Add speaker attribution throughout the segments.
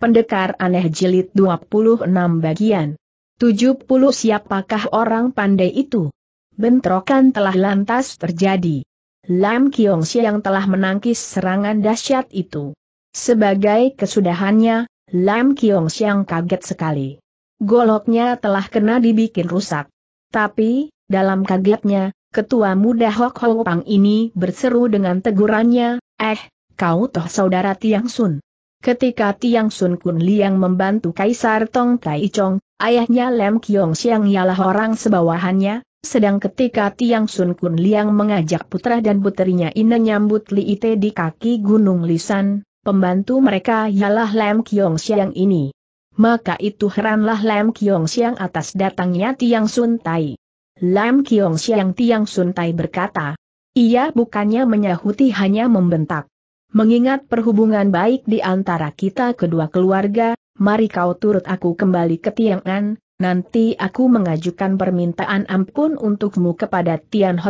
Speaker 1: Pendekar aneh jilid 26 bagian 70 siapakah orang pandai itu? Bentrokan telah lantas terjadi. Lam Kiong yang telah menangkis serangan dahsyat itu. Sebagai kesudahannya, Lam Kiong yang kaget sekali. Goloknya telah kena dibikin rusak. Tapi, dalam kagetnya, ketua muda Hok Ho Pang ini berseru dengan tegurannya, eh, kau toh saudara Tiang Sun. Ketika Tiang Sun Kun Liang membantu Kaisar Tong Tai Chong, ayahnya Lem Kiong Siang ialah orang sebawahannya, sedang ketika Tiang Sun Kun Liang mengajak putra dan putrinya Ina nyambut Li Ite di kaki Gunung Lisan, pembantu mereka ialah Lem Kiong Siang ini. Maka itu heranlah Lem Kiong Siang atas datangnya Tiang Sun Tai. Lem Kiong Siang Tiang Sun Tai berkata, ia bukannya menyahuti hanya membentak. Mengingat perhubungan baik di antara kita kedua keluarga, mari kau turut aku kembali ke Tiangan, nanti aku mengajukan permintaan ampun untukmu kepada Tian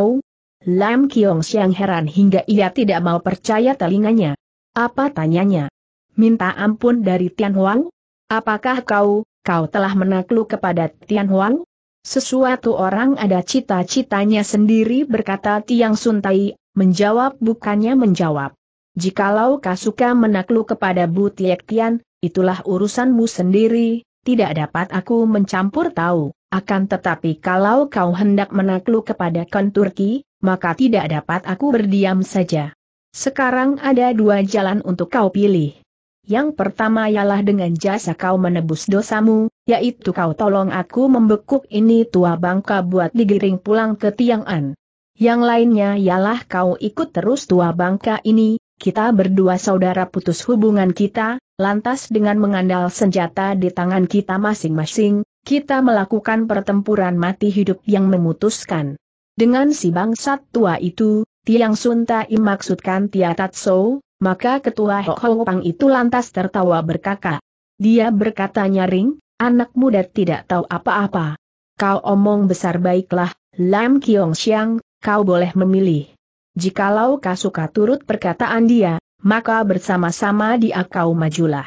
Speaker 1: Lam Kiong Siang heran hingga ia tidak mau percaya telinganya. Apa tanyanya? Minta ampun dari Tian Apakah kau, kau telah menakluk kepada Tian Sesuatu orang ada cita-citanya sendiri berkata Tiang Suntai, menjawab bukannya menjawab. Jikalau Kasuka menakluk kepada Bu Tiek Tian, itulah urusanmu sendiri, tidak dapat aku mencampur tahu. Akan tetapi kalau kau hendak menakluk kepada Kon Turki, maka tidak dapat aku berdiam saja. Sekarang ada dua jalan untuk kau pilih. Yang pertama ialah dengan jasa kau menebus dosamu, yaitu kau tolong aku membekuk ini tua bangka buat digiring pulang ke Tiang'an. Yang lainnya ialah kau ikut terus tua bangka ini, kita berdua saudara putus hubungan kita, lantas dengan mengandal senjata di tangan kita masing-masing, kita melakukan pertempuran mati hidup yang memutuskan. Dengan si bangsat tua itu, Tiang Suntai maksudkan Tiatat Tatso, maka ketua Hok Pang itu lantas tertawa berkata. Dia berkata nyaring, anak muda tidak tahu apa-apa. Kau omong besar baiklah, Lam Kiong Siang, kau boleh memilih. Jikalau kau suka turut perkataan dia, maka bersama-sama dia kau majulah.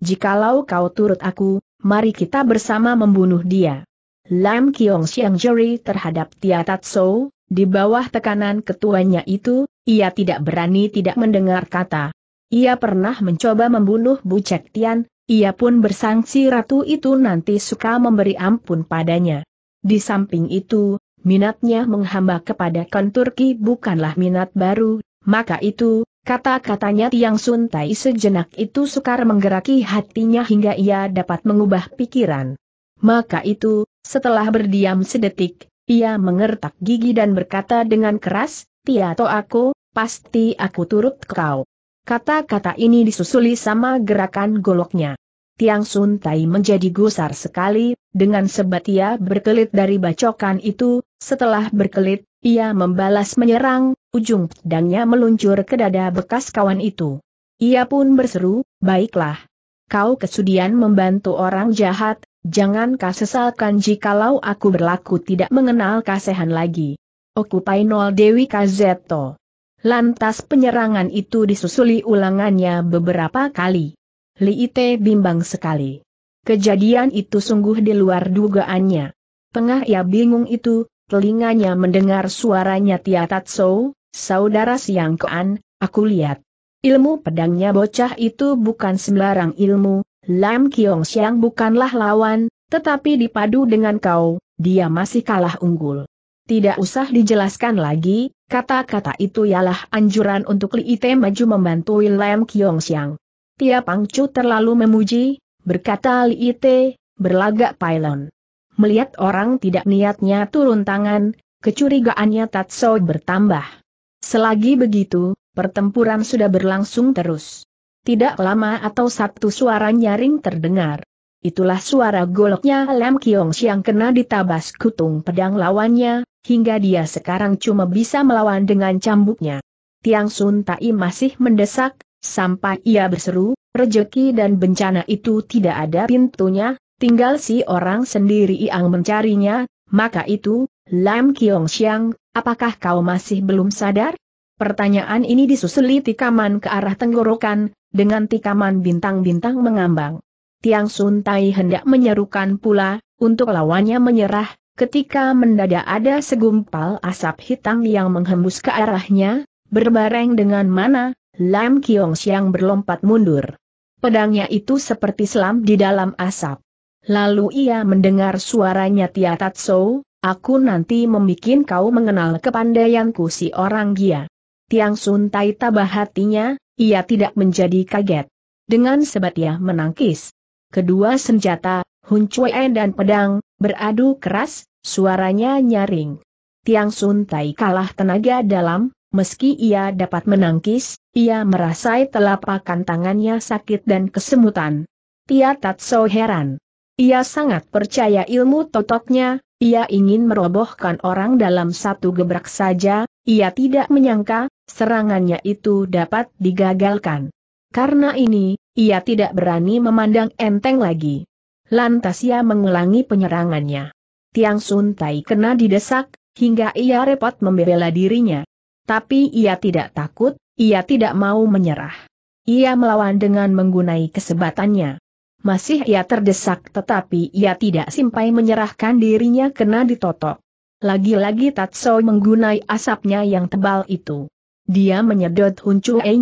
Speaker 1: Jikalau kau turut aku, mari kita bersama membunuh dia. Lam Kiong Siang Jerry terhadap Tia Tatso, di bawah tekanan ketuanya itu, ia tidak berani tidak mendengar kata. Ia pernah mencoba membunuh Bu Cek Tian, ia pun bersangsi ratu itu nanti suka memberi ampun padanya. Di samping itu, minatnya menghamba kepada Kon Turki bukanlah minat baru, maka itu, kata-katanya Tiang Sun Tai sejenak itu sukar menggeraki hatinya hingga ia dapat mengubah pikiran. Maka itu, setelah berdiam sedetik, ia mengertak gigi dan berkata dengan keras, Tiato aku, pasti aku turut kau. Kata-kata ini disusuli sama gerakan goloknya. Tiang Sun Tai menjadi gusar sekali, dengan sebat ia berkelit dari bacokan itu, setelah berkelit, ia membalas menyerang, ujung pedangnya meluncur ke dada bekas kawan itu. Ia pun berseru, baiklah. Kau kesudian membantu orang jahat, jangan kau sesalkan jikalau aku berlaku tidak mengenal kasihan lagi. Okupai nol Dewi Kazeto. Lantas penyerangan itu disusuli ulangannya beberapa kali. Li Ite bimbang sekali. Kejadian itu sungguh di luar dugaannya. Tengah ia bingung itu, telinganya mendengar suaranya Tia Tatso, saudara Siang Kean, aku lihat. Ilmu pedangnya bocah itu bukan sembarang ilmu, Lam Kiong Siang bukanlah lawan, tetapi dipadu dengan kau, dia masih kalah unggul. Tidak usah dijelaskan lagi, kata-kata itu ialah anjuran untuk Li Ite maju membantu Lam Kiong Siang. Tia Pangcu terlalu memuji, berkata Li Ite, berlagak pailon. Melihat orang tidak niatnya turun tangan, kecurigaannya Tatso bertambah. Selagi begitu, pertempuran sudah berlangsung terus. Tidak lama atau satu suara nyaring terdengar. Itulah suara goloknya Lam Kiong Siang kena ditabas kutung pedang lawannya, hingga dia sekarang cuma bisa melawan dengan cambuknya. Tiang Sun Tai masih mendesak, Sampai ia berseru, rejeki dan bencana itu tidak ada pintunya, tinggal si orang sendiri yang mencarinya, maka itu, Lam Kiong Xiang, apakah kau masih belum sadar? Pertanyaan ini disusuli tikaman ke arah tenggorokan, dengan tikaman bintang-bintang mengambang. Tiang Sun Tai hendak menyerukan pula, untuk lawannya menyerah, ketika mendadak ada segumpal asap hitam yang menghembus ke arahnya, berbareng dengan mana, Lam Kiong Siang berlompat mundur. Pedangnya itu seperti selam di dalam asap. Lalu ia mendengar suaranya Tia Tatso, aku nanti membuat kau mengenal kepandaianku si orang dia. Tiang Sun Tai tabah hatinya, ia tidak menjadi kaget. Dengan sebat ia menangkis. Kedua senjata, Hun Cui dan pedang, beradu keras, suaranya nyaring. Tiang Sun Tai kalah tenaga dalam, Meski ia dapat menangkis, ia merasai telapakan tangannya sakit dan kesemutan. Tia Tatso heran. Ia sangat percaya ilmu totoknya, ia ingin merobohkan orang dalam satu gebrak saja, ia tidak menyangka, serangannya itu dapat digagalkan. Karena ini, ia tidak berani memandang enteng lagi. Lantas ia mengulangi penyerangannya. Tiang Sun Tai kena didesak, hingga ia repot membela dirinya. Tapi ia tidak takut, ia tidak mau menyerah. Ia melawan dengan menggunai kesebatannya. Masih ia terdesak tetapi ia tidak simpan menyerahkan dirinya kena ditotok. Lagi-lagi Tatso menggunai asapnya yang tebal itu. Dia menyedot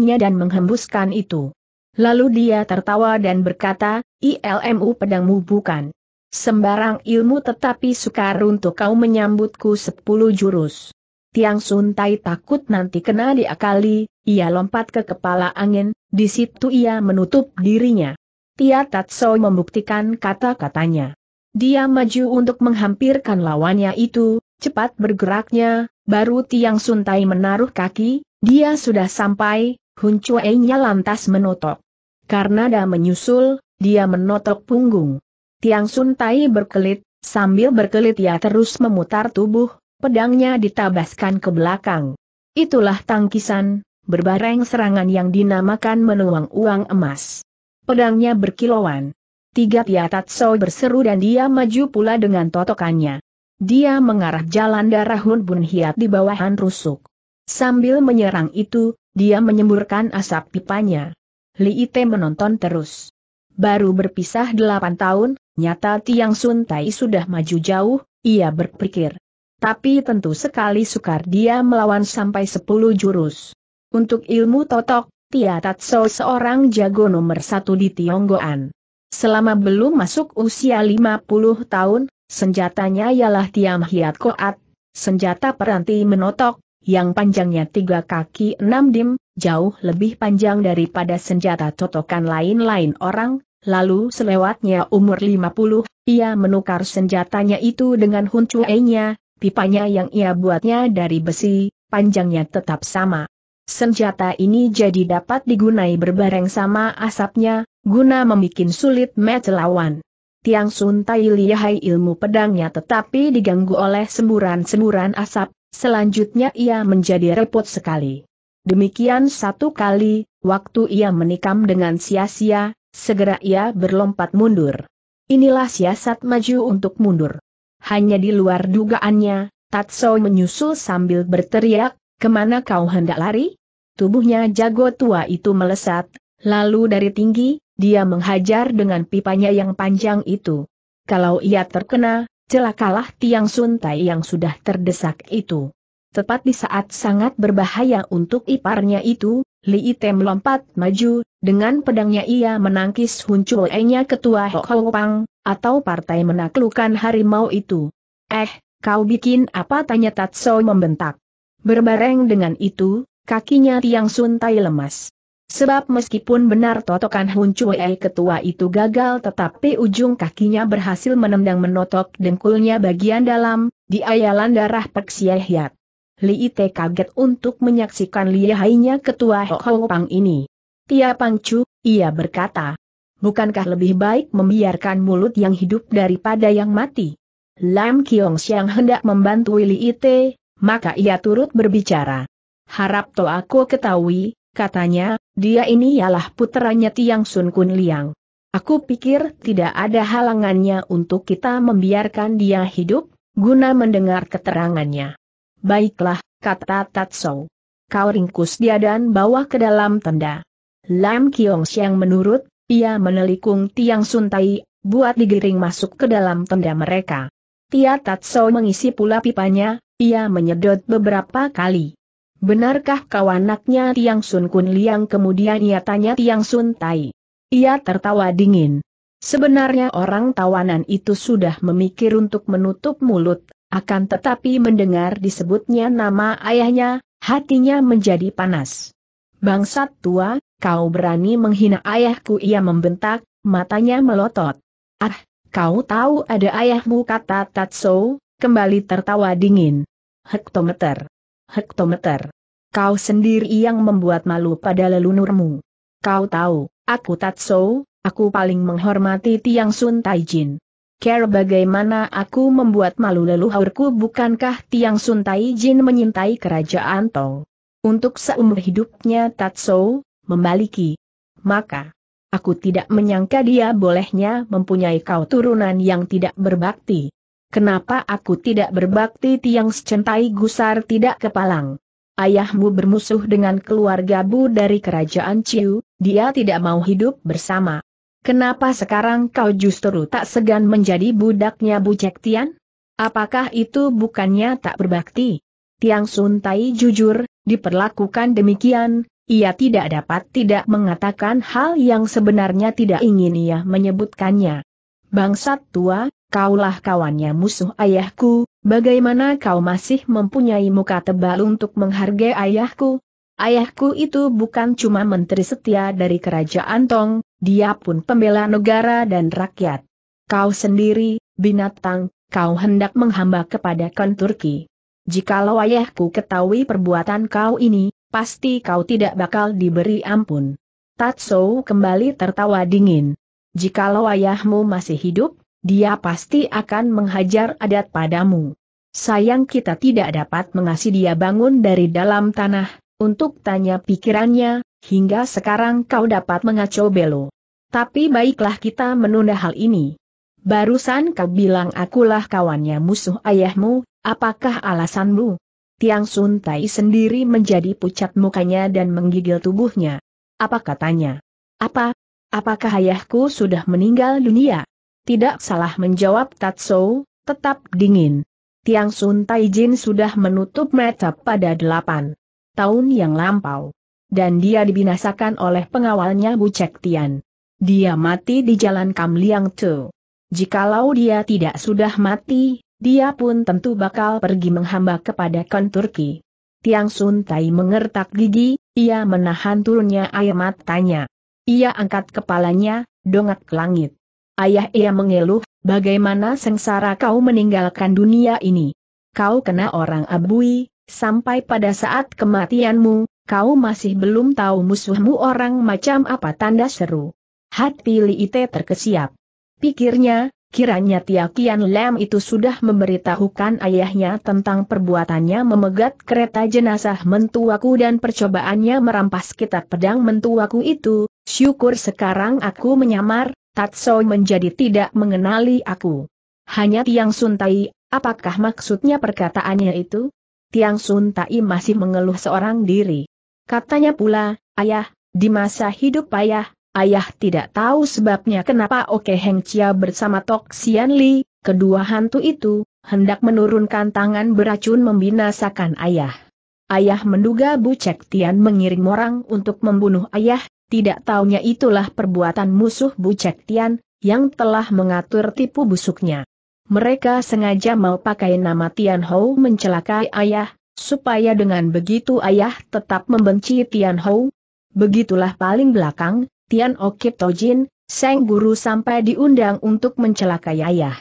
Speaker 1: nya dan menghembuskan itu. Lalu dia tertawa dan berkata, ILMU pedangmu bukan sembarang ilmu tetapi sukar untuk kau menyambutku sepuluh jurus. Tiang Sun Tai takut nanti kena diakali, ia lompat ke kepala angin, di situ ia menutup dirinya. Tia Tatso membuktikan kata-katanya. Dia maju untuk menghampirkan lawannya itu, cepat bergeraknya, baru Tiang Sun Tai menaruh kaki, dia sudah sampai, Hun Chue-nya lantas menotok. Karena dah menyusul, dia menotok punggung. Tiang Sun Tai berkelit, sambil berkelit ia terus memutar tubuh, pedangnya ditabaskan ke belakang. Itulah tangkisan, berbareng serangan yang dinamakan menuang uang emas. Pedangnya berkilauan. Tiga piatatso berseru dan dia maju pula dengan totokannya. Dia mengarah jalan darah Hun Bun Hiat di bawahan rusuk. Sambil menyerang itu, dia menyemburkan asap pipanya. Li Ite menonton terus. Baru berpisah delapan tahun, nyata Tiang Sun Tai sudah maju jauh, ia berpikir tapi tentu sekali sukar dia melawan sampai sepuluh jurus. Untuk ilmu totok, Tia Tatso seorang jago nomor satu di Tionggoan. Selama belum masuk usia lima puluh tahun, senjatanya ialah Tiam Hiat Koat, senjata peranti menotok, yang panjangnya tiga kaki enam dim, jauh lebih panjang daripada senjata totokan lain-lain orang, lalu selewatnya umur lima puluh, ia menukar senjatanya itu dengan huncuenya, Pipanya yang ia buatnya dari besi, panjangnya tetap sama. Senjata ini jadi dapat digunai berbareng sama asapnya, guna membuat sulit match lawan. Tiang Sun Tai lihai ilmu pedangnya tetapi diganggu oleh semburan-semburan asap, selanjutnya ia menjadi repot sekali. Demikian satu kali, waktu ia menikam dengan sia-sia, segera ia berlompat mundur. Inilah siasat maju untuk mundur. Hanya di luar dugaannya, Tatso menyusul sambil berteriak, kemana kau hendak lari? Tubuhnya jago tua itu melesat, lalu dari tinggi, dia menghajar dengan pipanya yang panjang itu. Kalau ia terkena, celakalah tiang suntai yang sudah terdesak itu. Tepat di saat sangat berbahaya untuk iparnya itu, Li Ite melompat maju, dengan pedangnya ia menangkis huncul enya ketua Hok Pang, atau partai menaklukkan harimau itu. Eh, kau bikin apa tanya Tatso membentak. Berbareng dengan itu, kakinya Tiang Suntai lemas. Sebab meskipun benar totokan Hun ketua itu gagal tetapi ujung kakinya berhasil menendang menotok dengkulnya bagian dalam, di ayalan darah Pek Siehyat. Li Ite kaget untuk menyaksikan lihainya ketua Ho Pang ini. Tia Pangcu, ia berkata, bukankah lebih baik membiarkan mulut yang hidup daripada yang mati? Lam Kiong Siang hendak membantu Willy Ite, maka ia turut berbicara. Harap to aku ketahui, katanya, dia ini ialah puteranya Tiang Sun Kun Liang. Aku pikir tidak ada halangannya untuk kita membiarkan dia hidup, guna mendengar keterangannya. Baiklah, kata Tatsou. Kau ringkus dia dan bawa ke dalam tenda. Lam Kiong Siang menurut ia menelikung tiang sun tai, buat digiring masuk ke dalam tenda mereka. Tia Tatso mengisi pula pipanya, ia menyedot beberapa kali. Benarkah kau anaknya Tiang Sun Kun Liang kemudian ia tanya Tiang Sun Tai. Ia tertawa dingin. Sebenarnya orang tawanan itu sudah memikir untuk menutup mulut, akan tetapi mendengar disebutnya nama ayahnya, hatinya menjadi panas. Bangsat tua, Kau berani menghina ayahku ia membentak, matanya melotot. Ah, kau tahu ada ayahmu kata Tatso, kembali tertawa dingin. Hektometer. Hektometer. Kau sendiri yang membuat malu pada lelunurmu. Kau tahu, aku Tatso, aku paling menghormati Tiang Sun Taijin. Care bagaimana aku membuat malu leluhurku bukankah Tiang Sun Taijin menyintai kerajaan Tong. Untuk seumur hidupnya Tatso, membaliki. Maka, aku tidak menyangka dia bolehnya mempunyai kau turunan yang tidak berbakti. Kenapa aku tidak berbakti tiang secentai gusar tidak kepalang? Ayahmu bermusuh dengan keluarga Bu dari kerajaan Ciu, dia tidak mau hidup bersama. Kenapa sekarang kau justru tak segan menjadi budaknya Bu Cektian? Apakah itu bukannya tak berbakti? Tiang Suntai jujur, diperlakukan demikian, ia tidak dapat tidak mengatakan hal yang sebenarnya tidak ingin ia menyebutkannya. Bangsat tua, kaulah kawannya musuh ayahku, bagaimana kau masih mempunyai muka tebal untuk menghargai ayahku? Ayahku itu bukan cuma menteri setia dari kerajaan Tong, dia pun pembela negara dan rakyat. Kau sendiri, binatang, kau hendak menghamba kepada Kon Turki. Jikalau ayahku ketahui perbuatan kau ini, pasti kau tidak bakal diberi ampun. Tatso kembali tertawa dingin. Jikalau ayahmu masih hidup, dia pasti akan menghajar adat padamu. Sayang kita tidak dapat mengasih dia bangun dari dalam tanah, untuk tanya pikirannya, hingga sekarang kau dapat mengacau belo. Tapi baiklah kita menunda hal ini. Barusan kau bilang akulah kawannya musuh ayahmu, apakah alasanmu? Tiang Sun Tai sendiri menjadi pucat mukanya dan menggigil tubuhnya. Apa katanya? Apa? Apakah ayahku sudah meninggal dunia? Tidak salah menjawab Tatso, tetap dingin. Tiang Sun Tai Jin sudah menutup mata pada delapan tahun yang lampau. Dan dia dibinasakan oleh pengawalnya Bu Cek Tian. Dia mati di jalan Kam Liang Tu. Jikalau dia tidak sudah mati, dia pun tentu bakal pergi menghamba kepada Kon Turki. Tiang Sun Tai mengertak gigi, ia menahan turunnya air matanya. Ia angkat kepalanya, dongak ke langit. Ayah ia mengeluh, bagaimana sengsara kau meninggalkan dunia ini. Kau kena orang abui, sampai pada saat kematianmu, kau masih belum tahu musuhmu orang macam apa tanda seru. Hati Li Ite terkesiap. Pikirnya, Kiranya Tia Kian Lam itu sudah memberitahukan ayahnya tentang perbuatannya memegat kereta jenazah mentuaku dan percobaannya merampas kitab pedang mentuaku itu, syukur sekarang aku menyamar, Tatso menjadi tidak mengenali aku. Hanya Tiang Suntai, apakah maksudnya perkataannya itu? Tiang Suntai masih mengeluh seorang diri. Katanya pula, ayah, di masa hidup ayah, Ayah tidak tahu sebabnya kenapa Oke Heng Chia bersama Tok Sian Li, kedua hantu itu, hendak menurunkan tangan beracun membinasakan ayah. Ayah menduga Bu Cek Tian mengirim orang untuk membunuh ayah, tidak taunya itulah perbuatan musuh Bu Cek Tian, yang telah mengatur tipu busuknya. Mereka sengaja mau pakai nama Tian Hou mencelakai ayah, supaya dengan begitu ayah tetap membenci Tian Hou. Begitulah paling belakang, Tian Okip Tojin, Seng Guru sampai diundang untuk mencelakai ayah.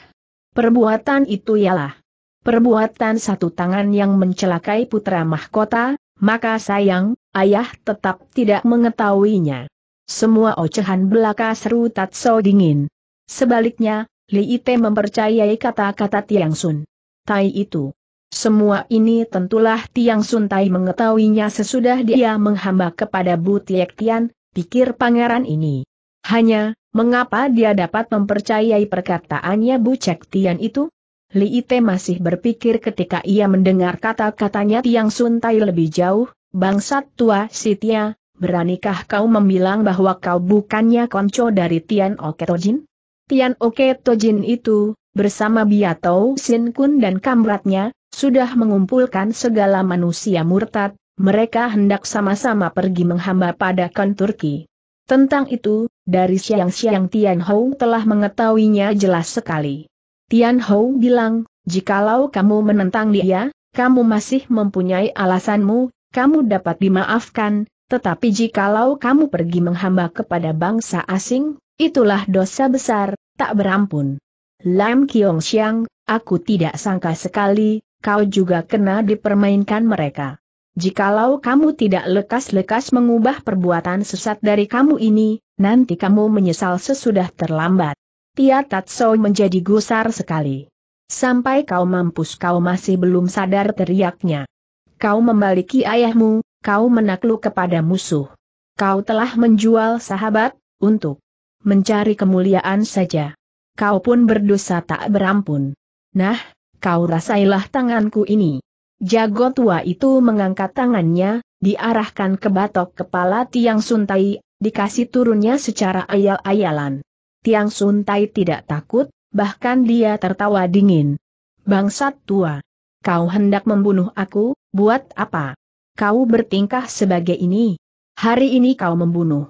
Speaker 1: Perbuatan itu ialah perbuatan satu tangan yang mencelakai putra mahkota, maka sayang, ayah tetap tidak mengetahuinya. Semua ocehan belaka seru Tatso dingin. Sebaliknya, Li Ite mempercayai kata-kata Tiang Sun. Tai itu. Semua ini tentulah Tiang Sun Tai mengetahuinya sesudah dia menghamba kepada Bu Tiek Tian, pikir pangeran ini. Hanya, mengapa dia dapat mempercayai perkataannya Bu Cek Tian itu? Li Ite masih berpikir ketika ia mendengar kata-katanya Tiang Suntai lebih jauh, bangsat tua Sitia, beranikah kau membilang bahwa kau bukannya konco dari Tian Oke Oketojin? Tian Oke Oketojin itu, bersama Biatou Sin Kun dan kamratnya, sudah mengumpulkan segala manusia murtad, mereka hendak sama-sama pergi menghamba pada Kon Turki. Tentang itu, dari siang-siang Tian Hou telah mengetahuinya jelas sekali. Tian Hou bilang, jikalau kamu menentang dia, kamu masih mempunyai alasanmu, kamu dapat dimaafkan, tetapi jikalau kamu pergi menghamba kepada bangsa asing, itulah dosa besar, tak berampun. Lam Kiong Xiang, aku tidak sangka sekali, kau juga kena dipermainkan mereka jikalau kamu tidak lekas-lekas mengubah perbuatan sesat dari kamu ini, nanti kamu menyesal sesudah terlambat. Tia Tatso menjadi gusar sekali. Sampai kau mampus kau masih belum sadar teriaknya. Kau membaliki ayahmu, kau menakluk kepada musuh. Kau telah menjual sahabat, untuk mencari kemuliaan saja. Kau pun berdosa tak berampun. Nah, kau rasailah tanganku ini. Jago tua itu mengangkat tangannya, diarahkan ke batok kepala Tiang Suntai, dikasih turunnya secara ayal-ayalan. Tiang Suntai tidak takut, bahkan dia tertawa dingin. Bangsat tua, kau hendak membunuh aku, buat apa? Kau bertingkah sebagai ini. Hari ini kau membunuh.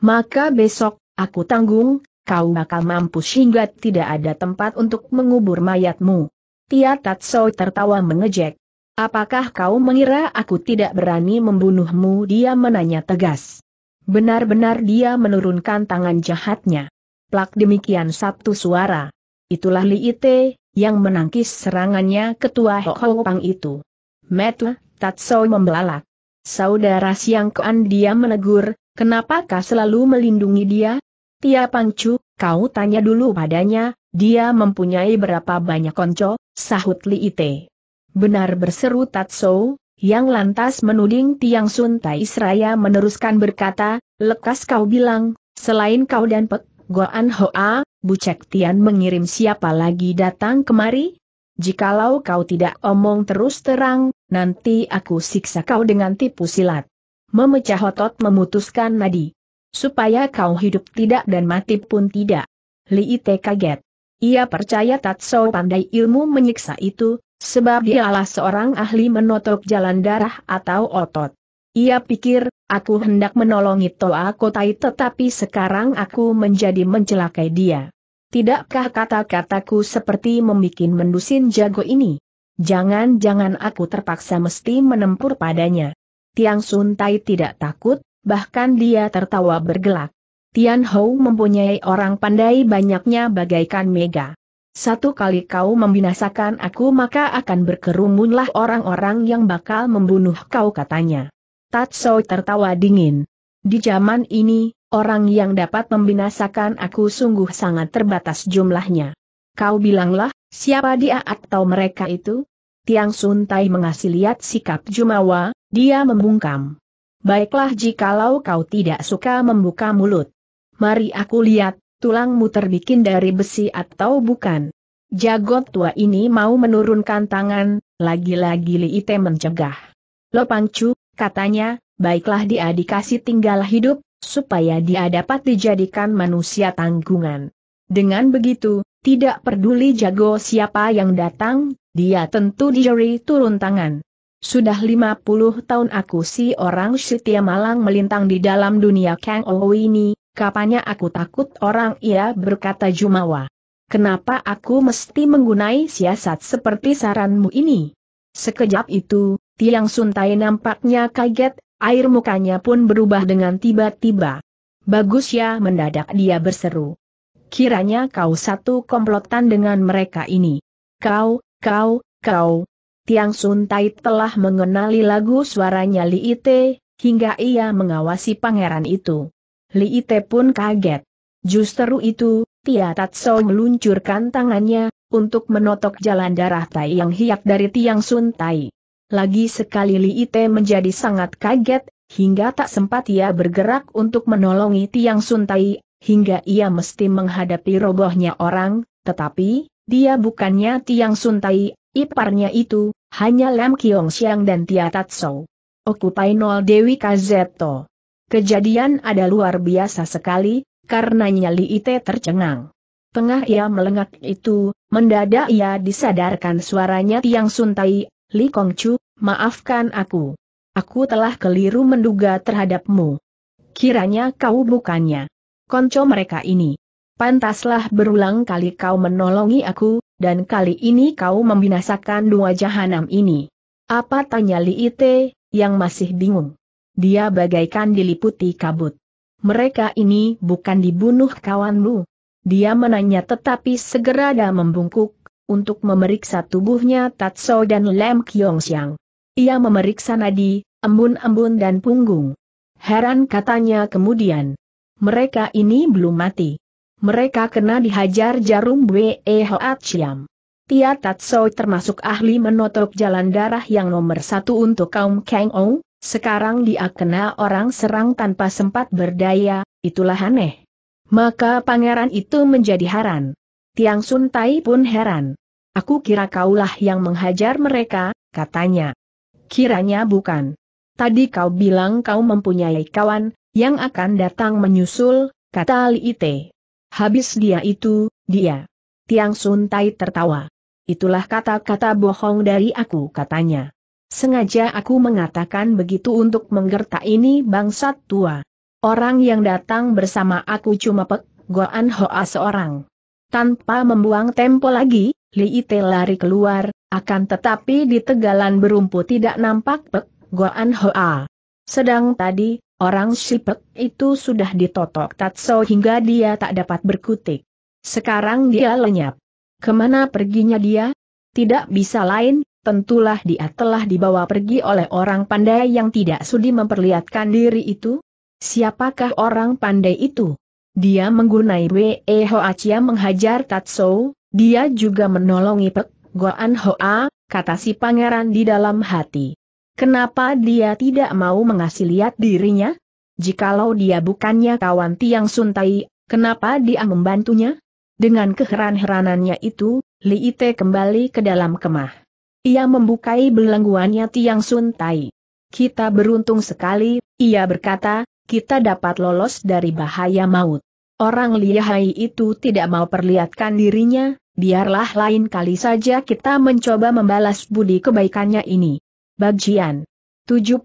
Speaker 1: Maka besok, aku tanggung, kau bakal mampu hingga tidak ada tempat untuk mengubur mayatmu. Tia Tatsou tertawa mengejek. Apakah kau mengira aku tidak berani membunuhmu? Dia menanya tegas. Benar-benar dia menurunkan tangan jahatnya. Plak demikian satu suara. Itulah Li Ite, yang menangkis serangannya ketua Pang itu. Metu, Tatsou membelalak. Saudara Siang Kuan dia menegur, kenapakah selalu melindungi dia? Tia Pangcu, kau tanya dulu padanya, dia mempunyai berapa banyak konco, sahut Li Ite. Benar berseru Tatso, yang lantas menuding Tiang Sun Tai Seraya meneruskan berkata, lekas kau bilang, selain kau dan Pek, Goan Hoa, Cek Tian mengirim siapa lagi datang kemari? Jikalau kau tidak omong terus terang, nanti aku siksa kau dengan tipu silat. Memecah otot memutuskan nadi. Supaya kau hidup tidak dan mati pun tidak. Li Ite kaget. Ia percaya Tatso pandai ilmu menyiksa itu, Sebab dialah seorang ahli menotok jalan darah atau otot. Ia pikir, aku hendak menolongi Toa Kotai tetapi sekarang aku menjadi mencelakai dia. Tidakkah kata-kataku seperti membuat mendusin jago ini? Jangan-jangan aku terpaksa mesti menempur padanya. Tiang Tai tidak takut, bahkan dia tertawa bergelak. Tian Hou mempunyai orang pandai banyaknya bagaikan mega. Satu kali kau membinasakan aku maka akan berkerumunlah orang-orang yang bakal membunuh kau katanya. Tatso tertawa dingin. Di zaman ini, orang yang dapat membinasakan aku sungguh sangat terbatas jumlahnya. Kau bilanglah, siapa dia atau mereka itu? Tiang Tai mengasih lihat sikap Jumawa, dia membungkam. Baiklah jikalau kau tidak suka membuka mulut. Mari aku lihat, tulangmu terbikin dari besi atau bukan. Jagot tua ini mau menurunkan tangan, lagi-lagi Li Ite mencegah. Lo Pangcu, katanya, baiklah dia dikasih tinggal hidup, supaya dia dapat dijadikan manusia tanggungan. Dengan begitu, tidak peduli jago siapa yang datang, dia tentu dijeri turun tangan. Sudah 50 tahun aku si orang setia malang melintang di dalam dunia Kang Ou ini, Kapannya aku takut orang ia berkata Jumawa. Kenapa aku mesti menggunai siasat seperti saranmu ini? Sekejap itu, Tiang Suntai nampaknya kaget, air mukanya pun berubah dengan tiba-tiba. Bagus ya mendadak dia berseru. Kiranya kau satu komplotan dengan mereka ini. Kau, kau, kau. Tiang Suntai telah mengenali lagu suaranya Li Ite, hingga ia mengawasi pangeran itu. Li Ite pun kaget. Justru itu, Tia Tatso meluncurkan tangannya, untuk menotok jalan darah Tai yang hiap dari tiang Sun Tai. Lagi sekali Li Ite menjadi sangat kaget, hingga tak sempat ia bergerak untuk menolongi tiang Sun Tai, hingga ia mesti menghadapi robohnya orang, tetapi, dia bukannya tiang Sun Tai, iparnya itu, hanya Lam Kiong Siang dan Tia Tatso. Okupai Nol Dewi Kazeto. Kejadian ada luar biasa sekali, karena nyali Ite tercengang. Tengah ia melengak itu, mendadak ia disadarkan suaranya Tiang Suntai, Li Chu, maafkan aku. Aku telah keliru menduga terhadapmu. Kiranya kau bukannya. Konco mereka ini. Pantaslah berulang kali kau menolongi aku, dan kali ini kau membinasakan dua jahanam ini. Apa tanya Li Ite, yang masih bingung dia bagaikan diliputi kabut. Mereka ini bukan dibunuh kawanmu. Dia menanya tetapi segera dia membungkuk, untuk memeriksa tubuhnya Tatso dan Lem Kyong Siang. Ia memeriksa nadi, embun-embun dan punggung. Heran katanya kemudian. Mereka ini belum mati. Mereka kena dihajar jarum Wee Hoat Siam. Tia Tatso termasuk ahli menotok jalan darah yang nomor satu untuk kaum Kang Ong, sekarang dia kena orang serang tanpa sempat berdaya, itulah aneh. Maka pangeran itu menjadi heran. Tiang Sun Tai pun heran. Aku kira kaulah yang menghajar mereka, katanya. Kiranya bukan. Tadi kau bilang kau mempunyai kawan, yang akan datang menyusul, kata Li Ite. Habis dia itu, dia. Tiang Sun Tai tertawa. Itulah kata-kata bohong dari aku katanya. Sengaja aku mengatakan begitu untuk menggertak ini bangsat tua. Orang yang datang bersama aku cuma Pek Goan Hoa seorang. Tanpa membuang tempo lagi, Li Ite lari keluar, akan tetapi di tegalan berumput tidak nampak Pek Goan Hoa. Sedang tadi, orang sipek itu sudah ditotok Tatso hingga dia tak dapat berkutik. Sekarang dia lenyap. Kemana perginya dia? Tidak bisa lain, tentulah dia telah dibawa pergi oleh orang pandai yang tidak sudi memperlihatkan diri itu. Siapakah orang pandai itu? Dia menggunai Wei Hoa Chia menghajar Tatsuo, dia juga menolongi Pek Goan Hoa, kata si pangeran di dalam hati. Kenapa dia tidak mau mengasih lihat dirinya? Jikalau dia bukannya kawan Tiang Suntai, kenapa dia membantunya? Dengan keheran-heranannya itu, Li Ite kembali ke dalam kemah. Ia membukai belengguannya Tiang Sun Tai. Kita beruntung sekali, ia berkata, kita dapat lolos dari bahaya maut. Orang lihai itu tidak mau perlihatkan dirinya, biarlah lain kali saja kita mencoba membalas budi kebaikannya ini. Bagian 71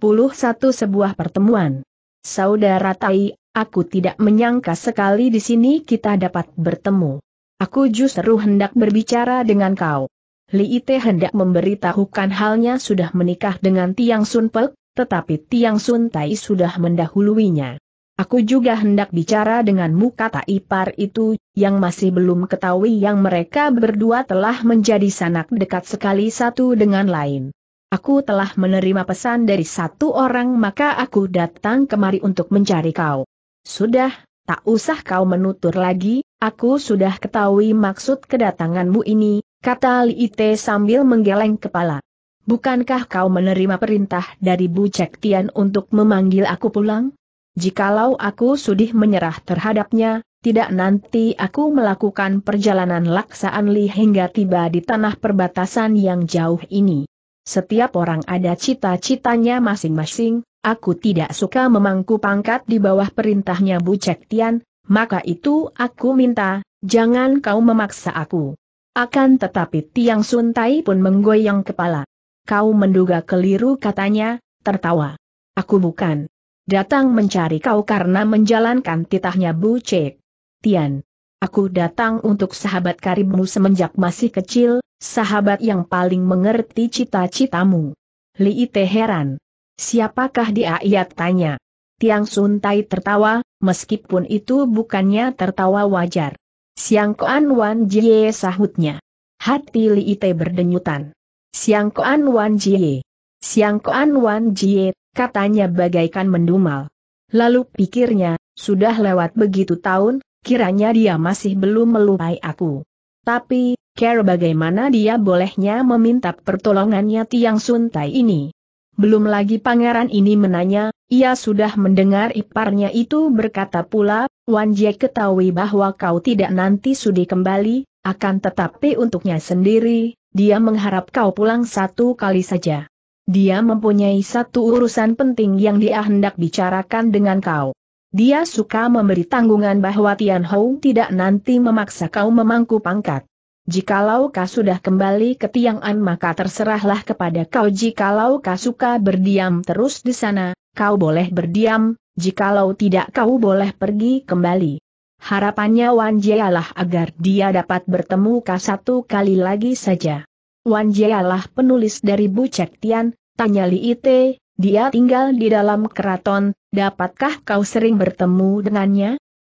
Speaker 1: Sebuah Pertemuan Saudara Tai, aku tidak menyangka sekali di sini kita dapat bertemu. Aku justru hendak berbicara dengan kau. Li Ite hendak memberitahukan halnya sudah menikah dengan Tiang Sun Pek, tetapi Tiang Sun Tai sudah mendahuluinya. Aku juga hendak bicara denganmu kata ipar itu, yang masih belum ketahui yang mereka berdua telah menjadi sanak dekat sekali satu dengan lain. Aku telah menerima pesan dari satu orang maka aku datang kemari untuk mencari kau. Sudah, tak usah kau menutur lagi, aku sudah ketahui maksud kedatanganmu ini, kata Li Ite sambil menggeleng kepala. Bukankah kau menerima perintah dari Bu Cek Tian untuk memanggil aku pulang? Jikalau aku sudah menyerah terhadapnya, tidak nanti aku melakukan perjalanan laksaan Li hingga tiba di tanah perbatasan yang jauh ini. Setiap orang ada cita-citanya masing-masing, aku tidak suka memangku pangkat di bawah perintahnya Bu Cek Tian, maka itu aku minta, jangan kau memaksa aku. Akan tetapi Tiang Sun Tai pun menggoyang kepala. Kau menduga keliru katanya, tertawa. Aku bukan. Datang mencari kau karena menjalankan titahnya Bu Cek. Tian. Aku datang untuk sahabat karibmu semenjak masih kecil, sahabat yang paling mengerti cita-citamu. Li Ite heran. Siapakah dia ia tanya. Tiang Sun Tai tertawa, meskipun itu bukannya tertawa wajar. Siang Koan Wan Jie sahutnya. Hati Li Ite berdenyutan. Siang Koan Wan Jie. Siang Koan Wan Jie, katanya bagaikan mendumal. Lalu pikirnya, sudah lewat begitu tahun, kiranya dia masih belum melupai aku. Tapi, care bagaimana dia bolehnya meminta pertolongannya Tiang Suntai ini. Belum lagi pangeran ini menanya, ia sudah mendengar iparnya itu berkata pula, Wan Jie ketahui bahwa kau tidak nanti sudi kembali, akan tetapi untuknya sendiri, dia mengharap kau pulang satu kali saja. Dia mempunyai satu urusan penting yang dia hendak bicarakan dengan kau. Dia suka memberi tanggungan bahwa Tian Hou tidak nanti memaksa kau memangku pangkat. Jikalau kau sudah kembali ke Tiang An maka terserahlah kepada kau jikalau kau suka berdiam terus di sana, kau boleh berdiam, jikalau tidak kau boleh pergi kembali. Harapannya Wan Jialah agar dia dapat bertemu Ka satu kali lagi saja. Wan Jialah penulis dari Bu Cek Tian, tanya Li Ite, dia tinggal di dalam keraton, dapatkah kau sering bertemu dengannya?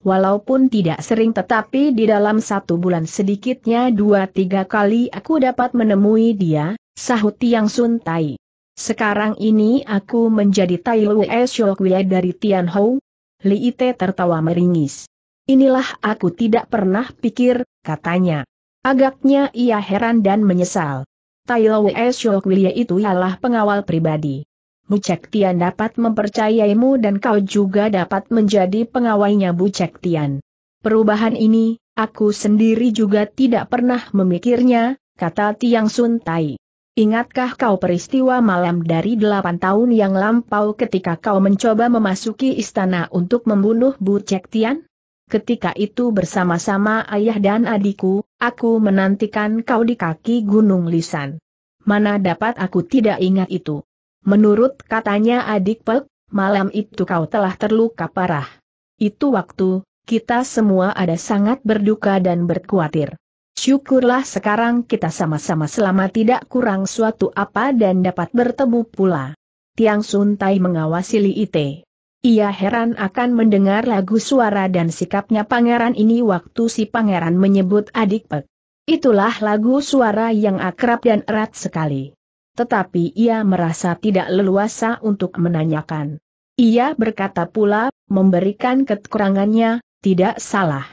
Speaker 1: Walaupun tidak sering tetapi di dalam satu bulan sedikitnya dua tiga kali aku dapat menemui dia, sahut Tiang Sun Tai. Sekarang ini aku menjadi Tai Lue Shokwia dari Tianhou? Li Ite tertawa meringis. Inilah aku tidak pernah pikir, katanya. Agaknya ia heran dan menyesal. Tai Lue Shokwia itu ialah pengawal pribadi. Bucek Tian dapat mempercayaimu dan kau juga dapat menjadi pengawalnya Bucek Tian. Perubahan ini, aku sendiri juga tidak pernah memikirnya, kata Tiang Sun Tai. Ingatkah kau peristiwa malam dari delapan tahun yang lampau ketika kau mencoba memasuki istana untuk membunuh Bu Cek Tian? Ketika itu bersama-sama ayah dan adikku, aku menantikan kau di kaki Gunung Lisan. Mana dapat aku tidak ingat itu. Menurut katanya adik Pek, malam itu kau telah terluka parah. Itu waktu, kita semua ada sangat berduka dan berkhawatir. Syukurlah sekarang kita sama-sama selama tidak kurang suatu apa dan dapat bertemu pula. Tiang Sun Tai mengawasi Li Ite. Ia heran akan mendengar lagu suara dan sikapnya pangeran ini waktu si pangeran menyebut adik Pek. Itulah lagu suara yang akrab dan erat sekali. Tetapi ia merasa tidak leluasa untuk menanyakan. Ia berkata pula, memberikan kekurangannya, tidak salah.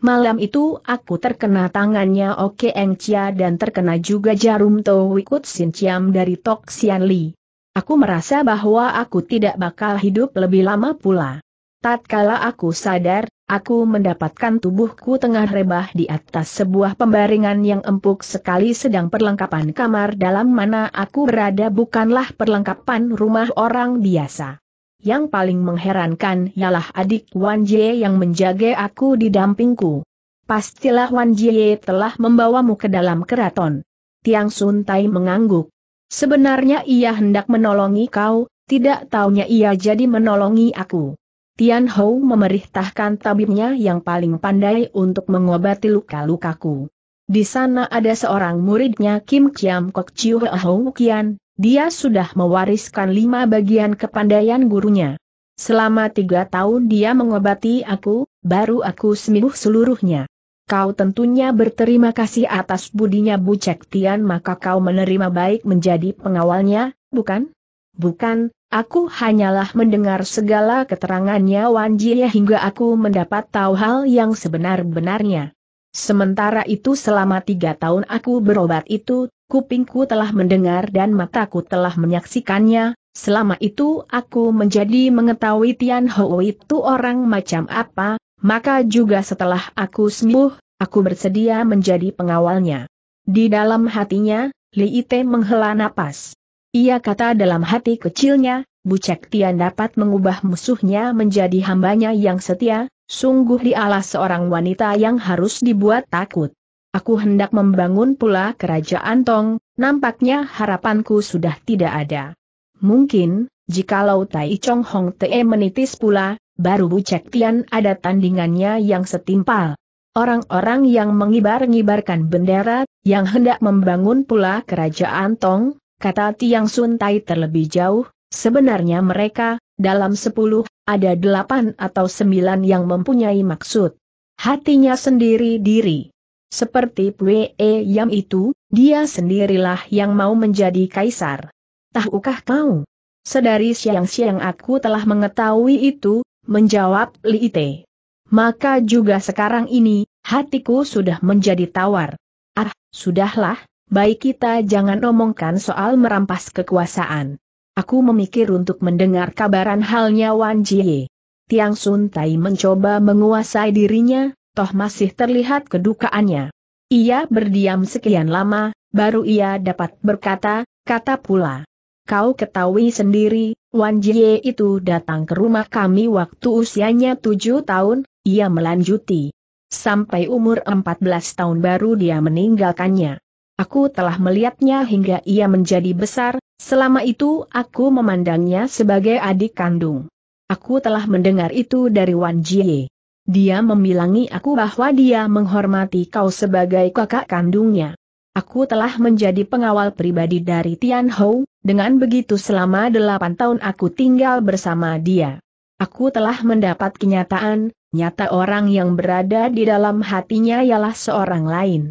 Speaker 1: Malam itu aku terkena tangannya Oke Eng Chia dan terkena juga jarum To kut Sin Chiam dari Tok Sian Li. Aku merasa bahwa aku tidak bakal hidup lebih lama pula. Tatkala aku sadar, aku mendapatkan tubuhku tengah rebah di atas sebuah pembaringan yang empuk sekali sedang perlengkapan kamar dalam mana aku berada bukanlah perlengkapan rumah orang biasa. Yang paling mengherankan ialah adik Wan Jie yang menjaga aku di dampingku. Pastilah Wan Jie telah membawamu ke dalam keraton. Tiang Sun Tai mengangguk. Sebenarnya ia hendak menolongi kau, tidak taunya ia jadi menolongi aku. Tian Hou memerintahkan tabibnya yang paling pandai untuk mengobati luka-lukaku. Di sana ada seorang muridnya Kim Kiam Kok Chiu Hou Kian, dia sudah mewariskan lima bagian kepandaian gurunya. Selama tiga tahun dia mengobati aku, baru aku sembuh seluruhnya. Kau tentunya berterima kasih atas budinya Bu Cek Tian maka kau menerima baik menjadi pengawalnya, bukan? Bukan, aku hanyalah mendengar segala keterangannya Wan Jie hingga aku mendapat tahu hal yang sebenar-benarnya. Sementara itu selama tiga tahun aku berobat itu, kupingku telah mendengar dan mataku telah menyaksikannya, selama itu aku menjadi mengetahui Tian Hou itu orang macam apa, maka juga setelah aku sembuh, aku bersedia menjadi pengawalnya. Di dalam hatinya, Li Ite menghela napas. Ia kata dalam hati kecilnya, Bucek Tian dapat mengubah musuhnya menjadi hambanya yang setia, sungguh dialah seorang wanita yang harus dibuat takut. Aku hendak membangun pula kerajaan Tong, nampaknya harapanku sudah tidak ada. Mungkin, jikalau Tai Chong Hong Te menitis pula, baru Bu Cek Tian ada tandingannya yang setimpal. Orang-orang yang mengibar-ngibarkan bendera, yang hendak membangun pula kerajaan Tong, kata Tiang Sun Tai terlebih jauh, sebenarnya mereka, dalam sepuluh, ada delapan atau sembilan yang mempunyai maksud. Hatinya sendiri diri. Seperti Pue e yang itu, dia sendirilah yang mau menjadi kaisar. Tahukah kau? Sedari siang-siang aku telah mengetahui itu, menjawab Li Ite. Maka juga sekarang ini, hatiku sudah menjadi tawar. Ah, sudahlah, baik kita jangan omongkan soal merampas kekuasaan. Aku memikir untuk mendengar kabaran halnya Wan Jie. Tiang Sun Tai mencoba menguasai dirinya, toh masih terlihat kedukaannya. Ia berdiam sekian lama, baru ia dapat berkata, kata pula. Kau ketahui sendiri, Wan Jie itu datang ke rumah kami waktu usianya tujuh tahun, ia melanjuti. Sampai umur empat belas tahun baru dia meninggalkannya. Aku telah melihatnya hingga ia menjadi besar, selama itu aku memandangnya sebagai adik kandung. Aku telah mendengar itu dari Wan Jie. Dia membilangi aku bahwa dia menghormati kau sebagai kakak kandungnya. Aku telah menjadi pengawal pribadi dari Tian Hou, dengan begitu selama delapan tahun aku tinggal bersama dia. Aku telah mendapat kenyataan, nyata orang yang berada di dalam hatinya ialah seorang lain.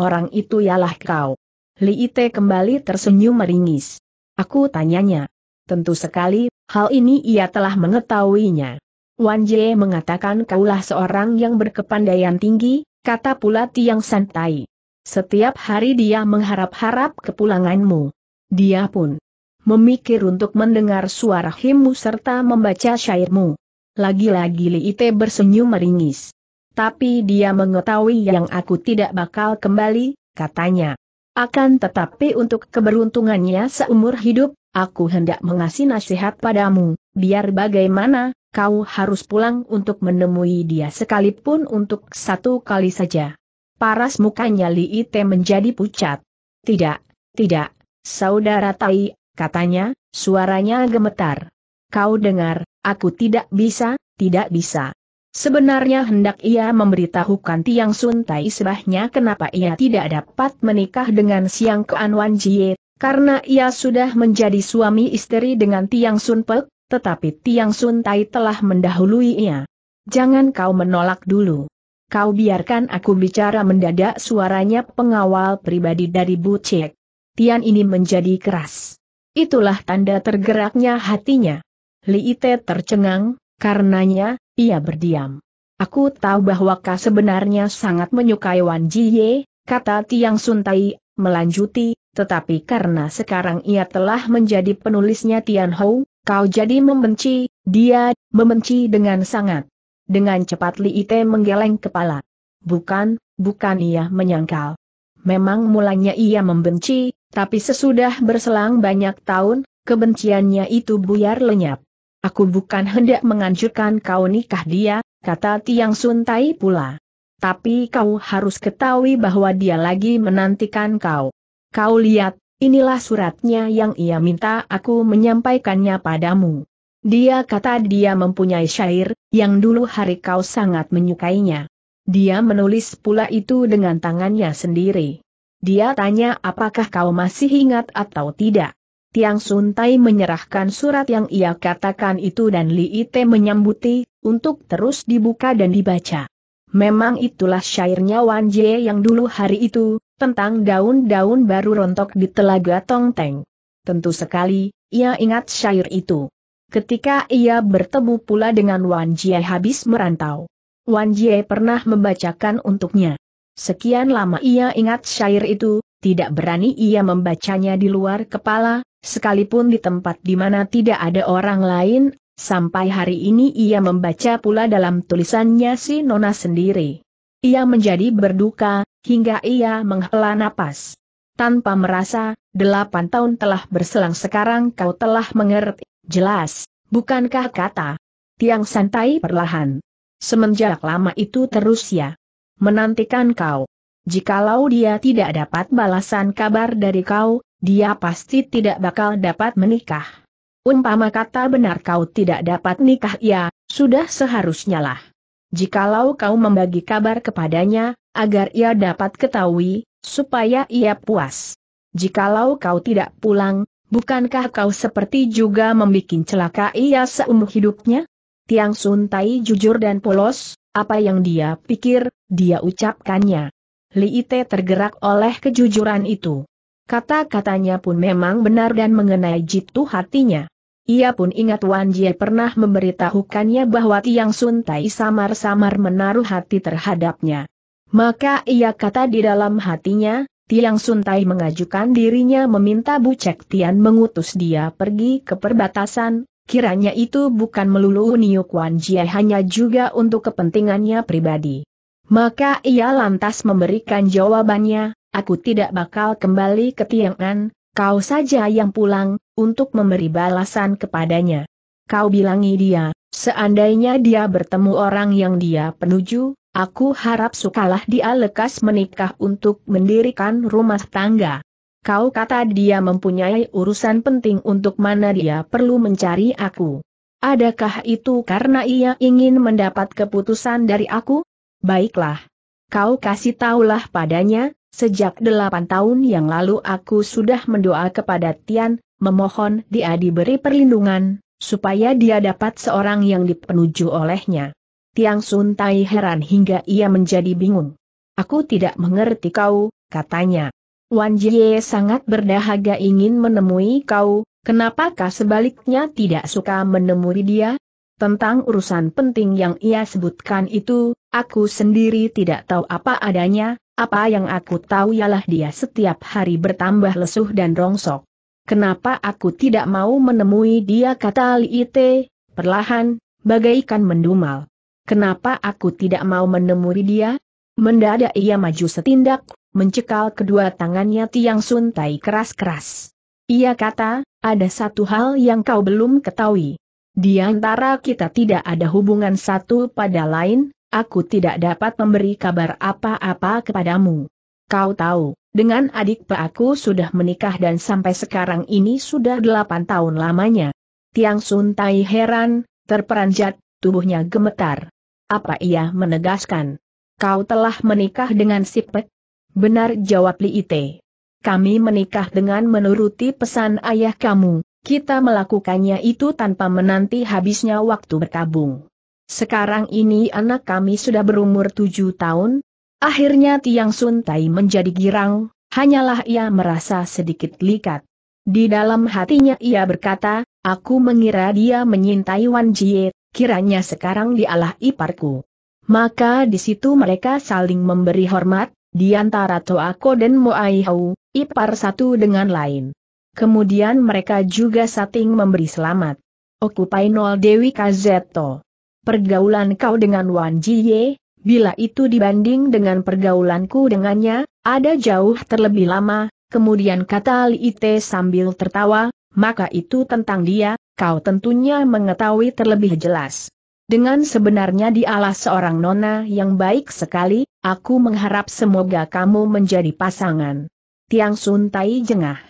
Speaker 1: Orang itu ialah kau. Li Ite kembali tersenyum meringis. Aku tanyanya. Tentu sekali, hal ini ia telah mengetahuinya. Wan Jie mengatakan kaulah seorang yang berkepandaian tinggi, kata pula Tiang Santai. Setiap hari dia mengharap-harap kepulanganmu. Dia pun memikir untuk mendengar suara himu serta membaca syairmu. Lagi-lagi Li Ite bersenyum meringis. Tapi dia mengetahui yang aku tidak bakal kembali, katanya. Akan tetapi untuk keberuntungannya seumur hidup, aku hendak mengasih nasihat padamu, biar bagaimana, kau harus pulang untuk menemui dia sekalipun untuk satu kali saja. Paras mukanya Li Ite menjadi pucat. Tidak, tidak, saudara Tai, katanya, suaranya gemetar. Kau dengar, aku tidak bisa, tidak bisa. Sebenarnya hendak ia memberitahukan Tiang Sun Tai sebahnya kenapa ia tidak dapat menikah dengan Siang Kuan Wan Jie, karena ia sudah menjadi suami istri dengan Tiang Sun Pek, tetapi Tiang Sun Tai telah mendahului ia. Jangan kau menolak dulu. Kau biarkan aku bicara mendadak suaranya pengawal pribadi dari Bu Cek. Tian ini menjadi keras. Itulah tanda tergeraknya hatinya. Li Ite tercengang, karenanya, ia berdiam. Aku tahu bahwa kau sebenarnya sangat menyukai Wan Ye, kata Tiang Sun Tai, melanjuti, tetapi karena sekarang ia telah menjadi penulisnya Tian Hou, Kau jadi membenci, dia, membenci dengan sangat. Dengan cepat Li Ite menggeleng kepala. Bukan, bukan ia menyangkal. Memang mulanya ia membenci, tapi sesudah berselang banyak tahun, kebenciannya itu buyar lenyap. Aku bukan hendak menganjurkan kau nikah dia, kata Tiang Sun Suntai pula. Tapi kau harus ketahui bahwa dia lagi menantikan kau. Kau lihat, Inilah suratnya yang ia minta aku menyampaikannya padamu. Dia kata dia mempunyai syair, yang dulu hari kau sangat menyukainya. Dia menulis pula itu dengan tangannya sendiri. Dia tanya apakah kau masih ingat atau tidak. Tiang Suntai menyerahkan surat yang ia katakan itu dan Li Ite menyambuti, untuk terus dibuka dan dibaca. Memang itulah syairnya Wan Jie yang dulu hari itu, tentang daun-daun baru rontok di telaga Tongteng. Tentu sekali, ia ingat syair itu. Ketika ia bertemu pula dengan Wan Jie habis merantau. Wan Jie pernah membacakan untuknya. Sekian lama ia ingat syair itu, tidak berani ia membacanya di luar kepala, sekalipun di tempat di mana tidak ada orang lain, sampai hari ini ia membaca pula dalam tulisannya si Nona sendiri. Ia menjadi berduka, hingga ia menghela napas. Tanpa merasa, delapan tahun telah berselang sekarang kau telah mengerti, jelas, bukankah kata. Tiang santai perlahan. Semenjak lama itu terus ya. Menantikan kau. Jikalau dia tidak dapat balasan kabar dari kau, dia pasti tidak bakal dapat menikah. Umpama kata benar kau tidak dapat nikah ya, sudah seharusnya lah. Jikalau kau membagi kabar kepadanya, agar ia dapat ketahui, supaya ia puas. Jikalau kau tidak pulang, bukankah kau seperti juga membuat celaka ia seumur hidupnya? Tiang Sun Tai jujur dan polos, apa yang dia pikir, dia ucapkannya. Li Ite tergerak oleh kejujuran itu. Kata-katanya pun memang benar dan mengenai jitu hatinya. Ia pun ingat Wan Jie pernah memberitahukannya bahwa Tiang Sun Tai samar-samar menaruh hati terhadapnya. Maka ia kata di dalam hatinya, Tiang Sun Tai mengajukan dirinya meminta Bu Cek Tian mengutus dia pergi ke perbatasan, kiranya itu bukan melulu Niu Kuan Jie hanya juga untuk kepentingannya pribadi. Maka ia lantas memberikan jawabannya, aku tidak bakal kembali ke Tiang An, kau saja yang pulang, untuk memberi balasan kepadanya. Kau bilangi dia, seandainya dia bertemu orang yang dia penuju, aku harap sukalah dia lekas menikah untuk mendirikan rumah tangga. Kau kata dia mempunyai urusan penting untuk mana dia perlu mencari aku. Adakah itu karena ia ingin mendapat keputusan dari aku? Baiklah. Kau kasih taulah padanya, sejak delapan tahun yang lalu aku sudah mendoa kepada Tian, memohon dia diberi perlindungan, supaya dia dapat seorang yang dipenuju olehnya. Tiang Sun Tai heran hingga ia menjadi bingung. Aku tidak mengerti kau, katanya. Wan Jie sangat berdahaga ingin menemui kau, kenapakah sebaliknya tidak suka menemui dia? Tentang urusan penting yang ia sebutkan itu, aku sendiri tidak tahu apa adanya, apa yang aku tahu ialah dia setiap hari bertambah lesuh dan rongsok. Kenapa aku tidak mau menemui dia kata Liite, perlahan, bagaikan mendumal. Kenapa aku tidak mau menemui dia? Mendadak ia maju setindak, mencekal kedua tangannya Tiang Suntai keras-keras. Ia kata, ada satu hal yang kau belum ketahui. Di antara kita tidak ada hubungan satu pada lain, aku tidak dapat memberi kabar apa-apa kepadamu. Kau tahu, dengan adik peaku sudah menikah dan sampai sekarang ini sudah delapan tahun lamanya. Tiang Sun Tai heran, terperanjat, tubuhnya gemetar. Apa ia menegaskan? Kau telah menikah dengan si Pek? Benar jawab Li Ite. Kami menikah dengan menuruti pesan ayah kamu, kita melakukannya itu tanpa menanti habisnya waktu berkabung. Sekarang ini anak kami sudah berumur tujuh tahun, Akhirnya Tiang Sun Tai menjadi girang, hanyalah ia merasa sedikit likat. Di dalam hatinya ia berkata, aku mengira dia menyintai Wan Jie, kiranya sekarang dialah iparku. Maka di situ mereka saling memberi hormat, di antara Toako dan Moai Hau, ipar satu dengan lain. Kemudian mereka juga saling memberi selamat. Okupai nol Dewi Kazeto. Pergaulan kau dengan Wan Jie? bila itu dibanding dengan pergaulanku dengannya, ada jauh terlebih lama, kemudian kata Li Ite sambil tertawa, maka itu tentang dia, kau tentunya mengetahui terlebih jelas. Dengan sebenarnya dialah seorang nona yang baik sekali, aku mengharap semoga kamu menjadi pasangan. Tiang Sun Tai jengah.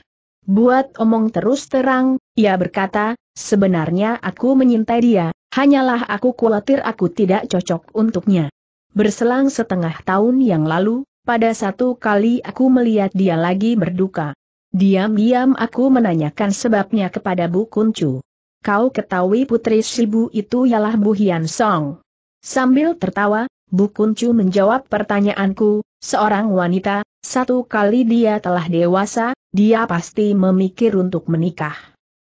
Speaker 1: Buat omong terus terang, ia berkata, sebenarnya aku menyintai dia, hanyalah aku khawatir aku tidak cocok untuknya. Berselang setengah tahun yang lalu, pada satu kali aku melihat dia lagi berduka. Diam-diam aku menanyakan sebabnya kepada Bu Kuncu. Kau ketahui putri Sibu itu ialah Bu Hian Song. Sambil tertawa, Bu Kuncu menjawab pertanyaanku, seorang wanita, satu kali dia telah dewasa, dia pasti memikir untuk menikah.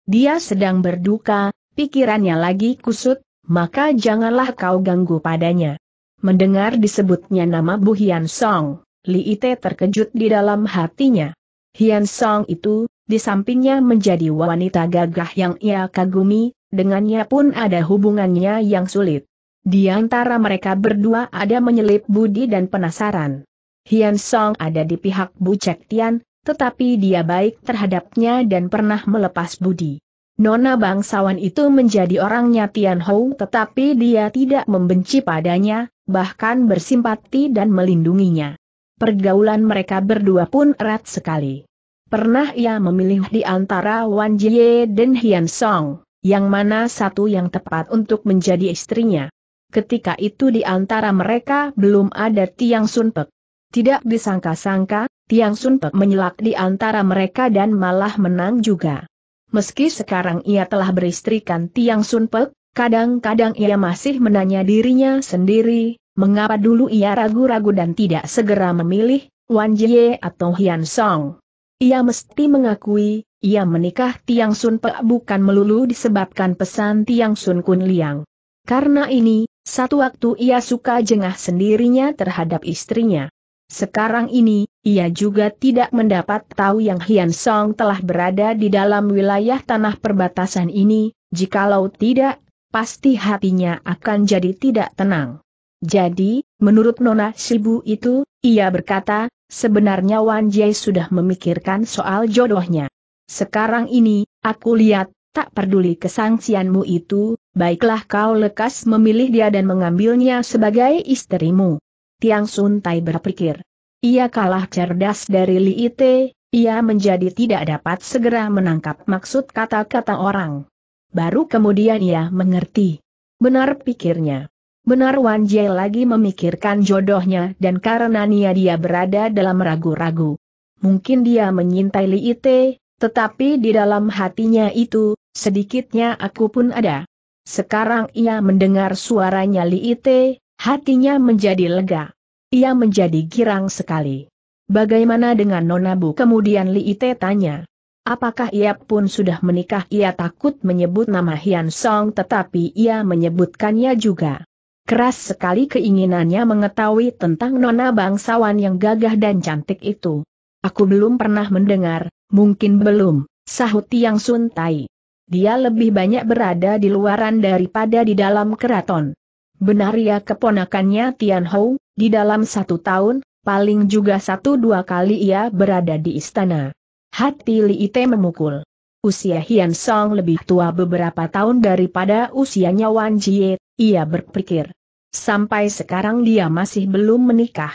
Speaker 1: Dia sedang berduka, pikirannya lagi kusut, maka janganlah kau ganggu padanya. Mendengar disebutnya nama Bu Hian Song, Li Ite terkejut di dalam hatinya. Hian Song itu, di sampingnya menjadi wanita gagah yang ia kagumi, dengannya pun ada hubungannya yang sulit. Di antara mereka berdua ada menyelip budi dan penasaran. Hian Song ada di pihak Bu Cek Tian, tetapi dia baik terhadapnya dan pernah melepas budi. Nona bangsawan itu menjadi orangnya Tian Hou tetapi dia tidak membenci padanya, bahkan bersimpati dan melindunginya. Pergaulan mereka berdua pun erat sekali. Pernah ia memilih di antara Wan Jie dan Hian Song, yang mana satu yang tepat untuk menjadi istrinya. Ketika itu di antara mereka belum ada Tiang Sunpek. Tidak disangka-sangka, Tiang Sunpek menyelak di antara mereka dan malah menang juga. Meski sekarang ia telah beristrikan Tiang Sunpek, Kadang-kadang ia masih menanya dirinya sendiri, mengapa dulu ia ragu-ragu dan tidak segera memilih Wan Jie atau Hian Song. Ia mesti mengakui, ia menikah Tiang Sun Pe bukan melulu disebabkan pesan Tiang Sun Kun Liang. Karena ini, satu waktu ia suka jengah sendirinya terhadap istrinya. Sekarang ini, ia juga tidak mendapat tahu yang Hian Song telah berada di dalam wilayah tanah perbatasan ini, jikalau tidak pasti hatinya akan jadi tidak tenang. Jadi, menurut Nona Sibu itu, ia berkata, sebenarnya Wan Jai sudah memikirkan soal jodohnya. Sekarang ini, aku lihat, tak peduli kesangsianmu itu, baiklah kau lekas memilih dia dan mengambilnya sebagai istrimu. Tiang Sun Tai berpikir. Ia kalah cerdas dari Li Ite, ia menjadi tidak dapat segera menangkap maksud kata-kata orang. Baru kemudian ia mengerti. Benar pikirnya. Benar Wan Jie lagi memikirkan jodohnya dan karena Nia dia berada dalam ragu-ragu. Mungkin dia menyintai Li Ite, tetapi di dalam hatinya itu, sedikitnya aku pun ada. Sekarang ia mendengar suaranya Li Ite, hatinya menjadi lega. Ia menjadi girang sekali. Bagaimana dengan Nonabu? Kemudian Li Ite tanya. Apakah ia pun sudah menikah? Ia takut menyebut nama Hian Song tetapi ia menyebutkannya juga. Keras sekali keinginannya mengetahui tentang nona bangsawan yang gagah dan cantik itu. Aku belum pernah mendengar, mungkin belum, sahut yang suntai. Dia lebih banyak berada di luaran daripada di dalam keraton. Benar ya keponakannya Tian Hou, di dalam satu tahun, paling juga satu dua kali ia berada di istana. Hati Li Ite memukul. Usia Hian Song lebih tua beberapa tahun daripada usianya Wan Jie, ia berpikir. Sampai sekarang dia masih belum menikah.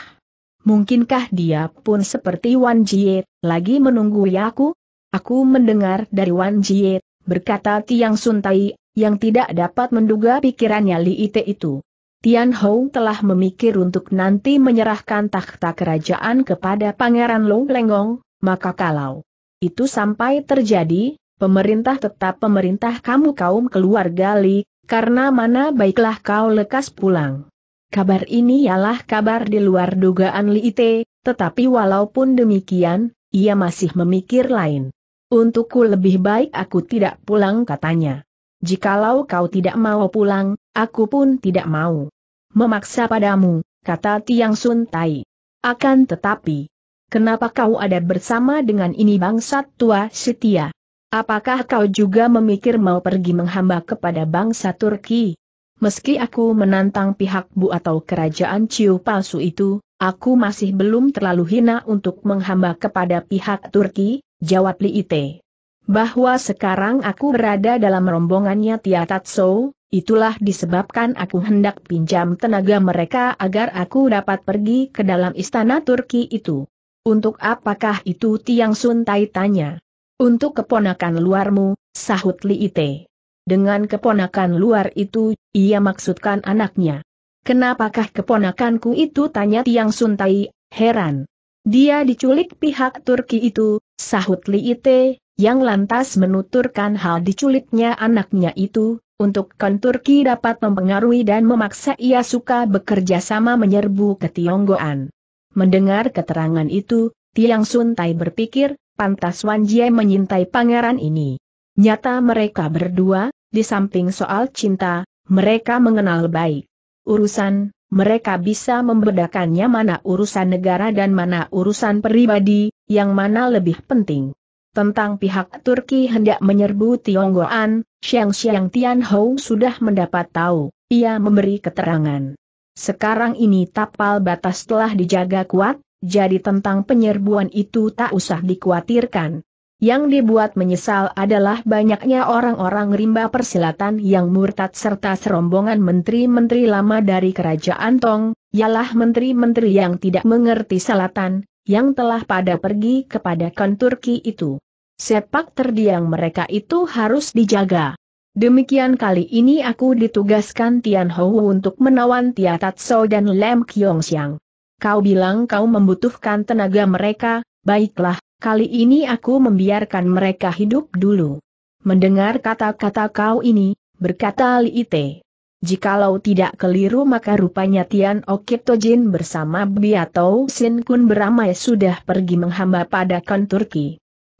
Speaker 1: Mungkinkah dia pun seperti Wan Jie, lagi menunggu aku? Aku mendengar dari Wan Jie, berkata Tiang Tai, yang tidak dapat menduga pikirannya Li Ite itu. Tian Hong telah memikir untuk nanti menyerahkan takhta kerajaan kepada Pangeran Long Lenggong, maka kalau itu sampai terjadi, pemerintah tetap pemerintah kamu kaum keluarga Li, karena mana baiklah kau lekas pulang. Kabar ini ialah kabar di luar dugaan Li Ite, tetapi walaupun demikian, ia masih memikir lain. Untukku lebih baik aku tidak pulang katanya. Jikalau kau tidak mau pulang, aku pun tidak mau memaksa padamu, kata Tiang Sun Tai. Akan tetapi, Kenapa kau ada bersama dengan ini bangsa tua Setia? Apakah kau juga memikir mau pergi menghamba kepada bangsa Turki? Meski aku menantang pihak Bu atau kerajaan Ciu palsu itu, aku masih belum terlalu hina untuk menghamba kepada pihak Turki, jawab Li Ite. Bahwa sekarang aku berada dalam rombongannya Tiatatso, itulah disebabkan aku hendak pinjam tenaga mereka agar aku dapat pergi ke dalam istana Turki itu. Untuk apakah itu Tiang Sun Tai tanya? Untuk keponakan luarmu, sahut Li Ite. Dengan keponakan luar itu, ia maksudkan anaknya. Kenapakah keponakanku itu tanya Tiang Sun Tai, heran. Dia diculik pihak Turki itu, sahut Li Ite, yang lantas menuturkan hal diculiknya anaknya itu, untuk kan Turki dapat mempengaruhi dan memaksa ia suka bekerja sama menyerbu ke Tionggoan. Mendengar keterangan itu, Tiang Sun Tai berpikir, pantas Wan Jie menyintai pangeran ini. Nyata mereka berdua, di samping soal cinta, mereka mengenal baik. Urusan, mereka bisa membedakannya mana urusan negara dan mana urusan pribadi, yang mana lebih penting. Tentang pihak Turki hendak menyerbu Tionggoan, Xiang Xiang Tian Hou sudah mendapat tahu, ia memberi keterangan. Sekarang ini tapal batas telah dijaga kuat, jadi tentang penyerbuan itu tak usah dikhawatirkan. Yang dibuat menyesal adalah banyaknya orang-orang rimba persilatan yang murtad serta serombongan menteri-menteri lama dari kerajaan Tong, ialah menteri-menteri yang tidak mengerti selatan, yang telah pada pergi kepada Kon Turki itu. Sepak terdiang mereka itu harus dijaga. Demikian kali ini aku ditugaskan Tian Hou untuk menawan Tia Tatso dan Lem Kyong Xiang. Kau bilang kau membutuhkan tenaga mereka, baiklah, kali ini aku membiarkan mereka hidup dulu. Mendengar kata-kata kau ini, berkata Li Ite. Jikalau tidak keliru maka rupanya Tian Okitojin Tojin bersama Biatou Sin Kun beramai sudah pergi menghamba pada Kon Turki.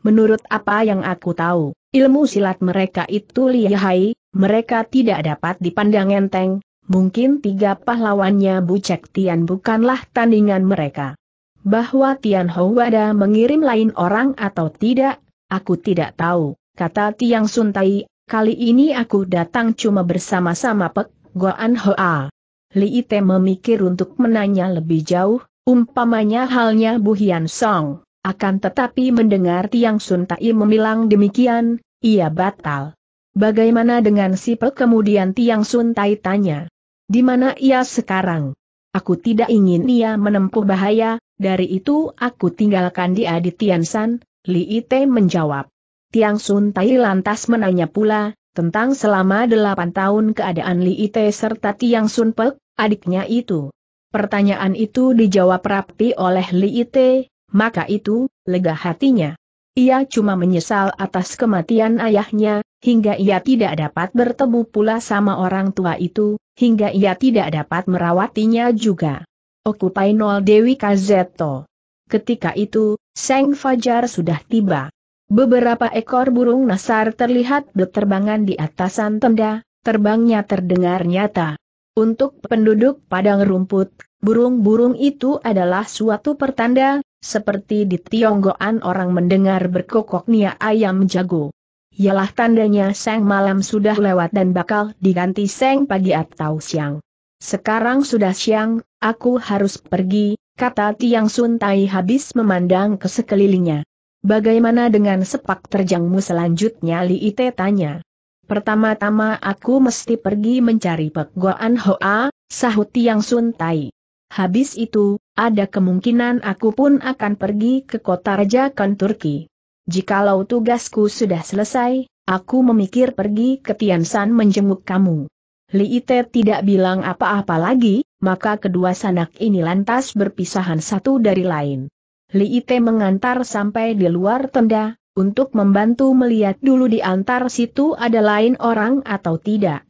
Speaker 1: Menurut apa yang aku tahu, Ilmu silat mereka itu lihai, mereka tidak dapat dipandang enteng, mungkin tiga pahlawannya Bu Cek Tian bukanlah tandingan mereka. Bahwa Tian Houwada mengirim lain orang atau tidak, aku tidak tahu, kata Tiang Suntai, kali ini aku datang cuma bersama-sama Pek Goan Hoa. Li Ite memikir untuk menanya lebih jauh, umpamanya halnya Bu Hian Song. Akan tetapi mendengar Tiang Sun Tai memilang demikian, ia batal. Bagaimana dengan si Pek kemudian Tiang Sun Tai tanya. Di mana ia sekarang? Aku tidak ingin ia menempuh bahaya, dari itu aku tinggalkan dia di Tiansan, Li Ite menjawab. Tiang Sun Tai lantas menanya pula, tentang selama delapan tahun keadaan Li Ite serta Tiang Sun Pek, adiknya itu. Pertanyaan itu dijawab rapi oleh Li Ite, maka itu, lega hatinya. Ia cuma menyesal atas kematian ayahnya, hingga ia tidak dapat bertemu pula sama orang tua itu, hingga ia tidak dapat merawatinya juga. Okupai Nol Dewi Kazeto. Ketika itu, Seng Fajar sudah tiba. Beberapa ekor burung nasar terlihat berterbangan di atasan tenda, terbangnya terdengar nyata. Untuk penduduk padang rumput, Burung-burung itu adalah suatu pertanda, seperti di Tionggoan orang mendengar berkokoknya ayam jago. Yalah tandanya sang malam sudah lewat dan bakal diganti seng pagi atau siang. Sekarang sudah siang, aku harus pergi, kata Tiang Sun Tai habis memandang ke sekelilingnya. Bagaimana dengan sepak terjangmu selanjutnya Li Ite tanya. Pertama-tama aku mesti pergi mencari Pek Goan Hoa, sahut Tiang Sun Tai. Habis itu, ada kemungkinan aku pun akan pergi ke kota Raja Kan Turki. Jikalau tugasku sudah selesai, aku memikir pergi ke Tiansan menjenguk kamu. Li Ite tidak bilang apa-apa lagi, maka kedua sanak ini lantas berpisahan satu dari lain. Li Ite mengantar sampai di luar tenda, untuk membantu melihat dulu di antar situ ada lain orang atau tidak.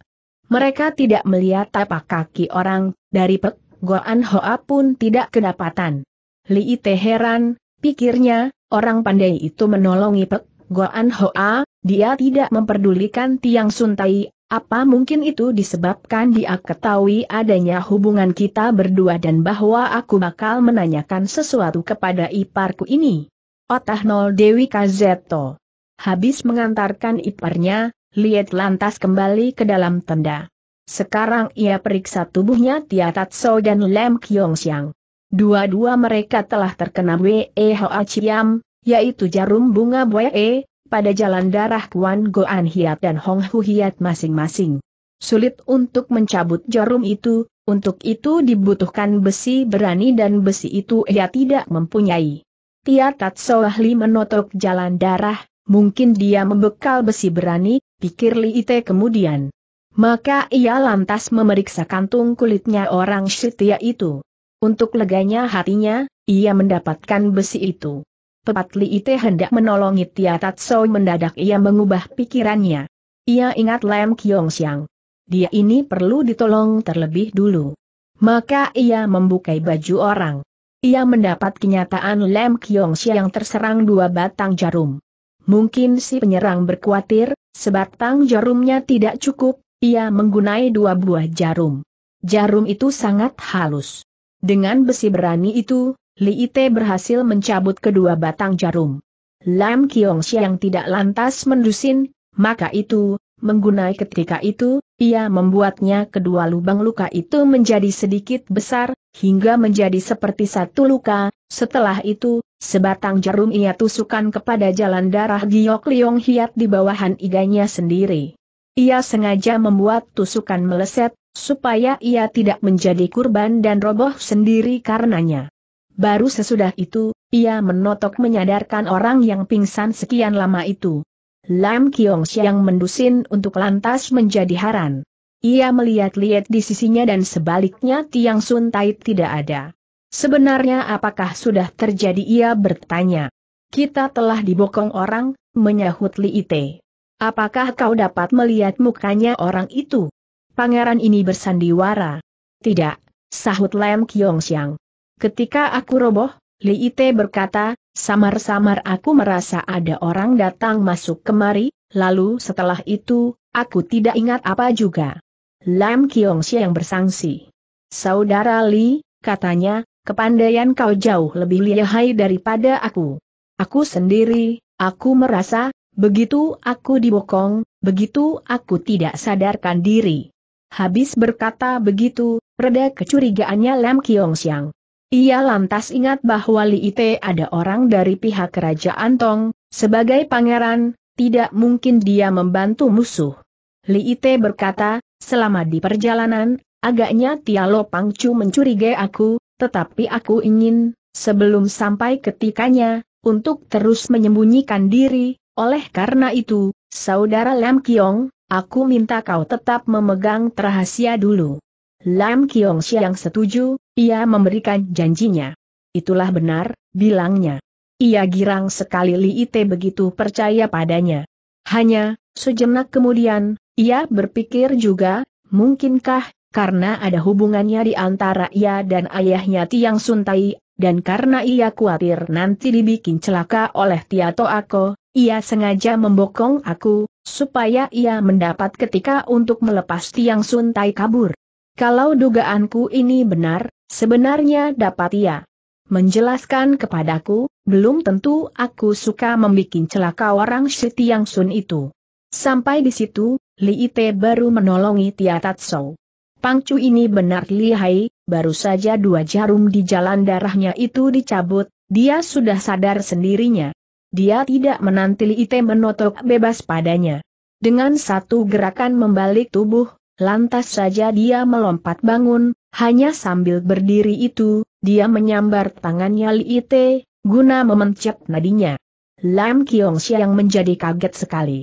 Speaker 1: Mereka tidak melihat tapak kaki orang, dari pek Goan Hoa pun tidak kedapatan. Li Ite heran, pikirnya, orang pandai itu menolong Ipek, Goan Hoa, dia tidak memperdulikan tiang suntai, apa mungkin itu disebabkan dia ketahui adanya hubungan kita berdua dan bahwa aku bakal menanyakan sesuatu kepada iparku ini. Otah Nol Dewi Kazeto. Habis mengantarkan iparnya, Liet lantas kembali ke dalam tenda. Sekarang ia periksa tubuhnya Tia Tatso dan Lem Kiong Siang. Dua-dua mereka telah terkena Wee Hoa Chiam, yaitu jarum bunga Wei, pada jalan darah Kuan Goan Hiat dan Hong Hu Hiat masing-masing. Sulit untuk mencabut jarum itu, untuk itu dibutuhkan besi berani dan besi itu ia tidak mempunyai. Tia Tatso ahli menotok jalan darah, mungkin dia membekal besi berani, pikir Li Ite kemudian. Maka ia lantas memeriksa kantung kulitnya orang setia itu. Untuk leganya hatinya, ia mendapatkan besi itu. Pepatli Ite hendak menolongi Tia Tatso mendadak ia mengubah pikirannya. Ia ingat Lam Kiong Siang. Dia ini perlu ditolong terlebih dulu. Maka ia membuka baju orang. Ia mendapat kenyataan Lam Kiong Siang terserang dua batang jarum. Mungkin si penyerang berkuatir, sebatang jarumnya tidak cukup, ia menggunai dua buah jarum. Jarum itu sangat halus. Dengan besi berani itu, Li Ite berhasil mencabut kedua batang jarum. Lam Kiong yang tidak lantas mendusin, maka itu, menggunai ketika itu, ia membuatnya kedua lubang luka itu menjadi sedikit besar, hingga menjadi seperti satu luka, setelah itu, sebatang jarum ia tusukan kepada jalan darah Giok Liong Hiat di bawahan iganya sendiri. Ia sengaja membuat tusukan meleset, supaya ia tidak menjadi kurban dan roboh sendiri karenanya. Baru sesudah itu, ia menotok menyadarkan orang yang pingsan sekian lama itu. Lam Kiong Siang mendusin untuk lantas menjadi haran. Ia melihat-lihat di sisinya dan sebaliknya Tiang Sun Tai tidak ada. Sebenarnya apakah sudah terjadi ia bertanya. Kita telah dibokong orang, menyahut Li Ite. Apakah kau dapat melihat mukanya orang itu? Pangeran ini bersandiwara. Tidak, sahut Lam Kiong Siang. Ketika aku roboh, Li Ite berkata, samar-samar aku merasa ada orang datang masuk kemari, lalu setelah itu, aku tidak ingat apa juga. Lam Kiong Siang bersangsi. Saudara Li, katanya, kepandaian kau jauh lebih lihai daripada aku. Aku sendiri, aku merasa, Begitu aku dibokong, begitu aku tidak sadarkan diri. Habis berkata begitu, reda kecurigaannya Lam Kiong Siang. Ia lantas ingat bahwa Li Ite ada orang dari pihak kerajaan Tong, sebagai pangeran, tidak mungkin dia membantu musuh. Li Ite berkata, selama di perjalanan, agaknya Tialo Pangcu mencurigai aku, tetapi aku ingin, sebelum sampai ketikanya, untuk terus menyembunyikan diri, oleh karena itu, saudara Lam Kiong, aku minta kau tetap memegang rahasia dulu. Lam Kiong Siang setuju, ia memberikan janjinya. Itulah benar, bilangnya. Ia girang sekali Li Ite begitu percaya padanya. Hanya, sejenak kemudian, ia berpikir juga, mungkinkah, karena ada hubungannya di antara ia dan ayahnya Tiang Suntai, dan karena ia khawatir nanti dibikin celaka oleh Tiato Ako, ia sengaja membokong aku, supaya ia mendapat ketika untuk melepas tiang suntai kabur. Kalau dugaanku ini benar, sebenarnya dapat ia menjelaskan kepadaku, belum tentu aku suka membuat celaka orang si tiang sun itu. Sampai di situ, Li Ite baru menolongi Tia Tatsou. Pangcu ini benar lihai, baru saja dua jarum di jalan darahnya itu dicabut, dia sudah sadar sendirinya. Dia tidak menanti Ite menotok bebas padanya. Dengan satu gerakan membalik tubuh, lantas saja dia melompat bangun, hanya sambil berdiri itu, dia menyambar tangannya Ite, guna memencet nadinya. Lam Kiong Siang menjadi kaget sekali.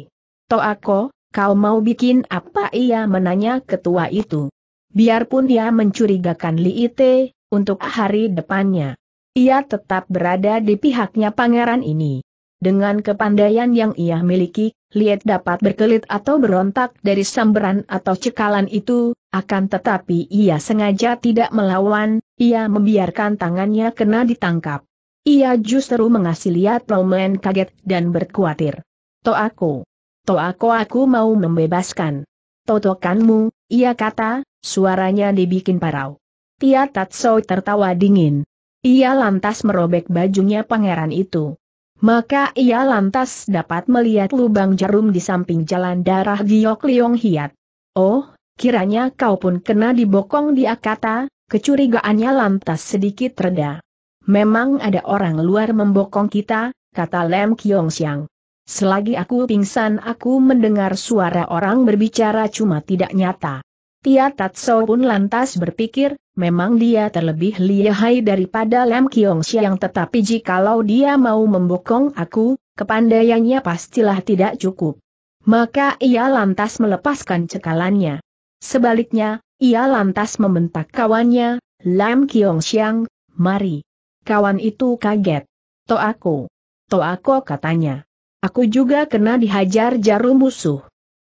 Speaker 1: Toako, kau mau bikin apa ia menanya ketua itu. Biarpun dia mencurigakan Li Ite, untuk hari depannya. Ia tetap berada di pihaknya pangeran ini. Dengan kepandaian yang ia miliki, Liet dapat berkelit atau berontak dari samberan atau cekalan itu, akan tetapi ia sengaja tidak melawan, ia membiarkan tangannya kena ditangkap. Ia justru mengasih lihat Roman kaget dan berkuatir. "To aku, to aku aku mau membebaskan. Totokanmu, ia kata, suaranya dibikin parau. Tia Tatsou tertawa dingin. Ia lantas merobek bajunya pangeran itu. Maka ia lantas dapat melihat lubang jarum di samping jalan darah Giok Liong Hiat. Oh, kiranya kau pun kena dibokong dia kata, kecurigaannya lantas sedikit reda. Memang ada orang luar membokong kita, kata Lem Kiong Siang. Selagi aku pingsan aku mendengar suara orang berbicara cuma tidak nyata. Tia Tatso pun lantas berpikir, memang dia terlebih lihai daripada Lam Kiong Siang tetapi jikalau dia mau membokong aku, kepandaiannya pastilah tidak cukup. Maka ia lantas melepaskan cekalannya. Sebaliknya, ia lantas membentak kawannya, Lam Kiong Siang, mari. Kawan itu kaget. To aku. To aku katanya. Aku juga kena dihajar jarum musuh.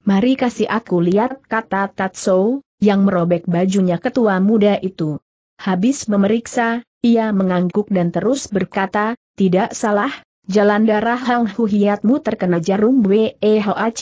Speaker 1: Mari kasih aku lihat kata Tatsuo, yang merobek bajunya ketua muda itu. Habis memeriksa, ia mengangguk dan terus berkata, tidak salah, jalan darah Hang Huhiatmu terkena jarum Wee Hoa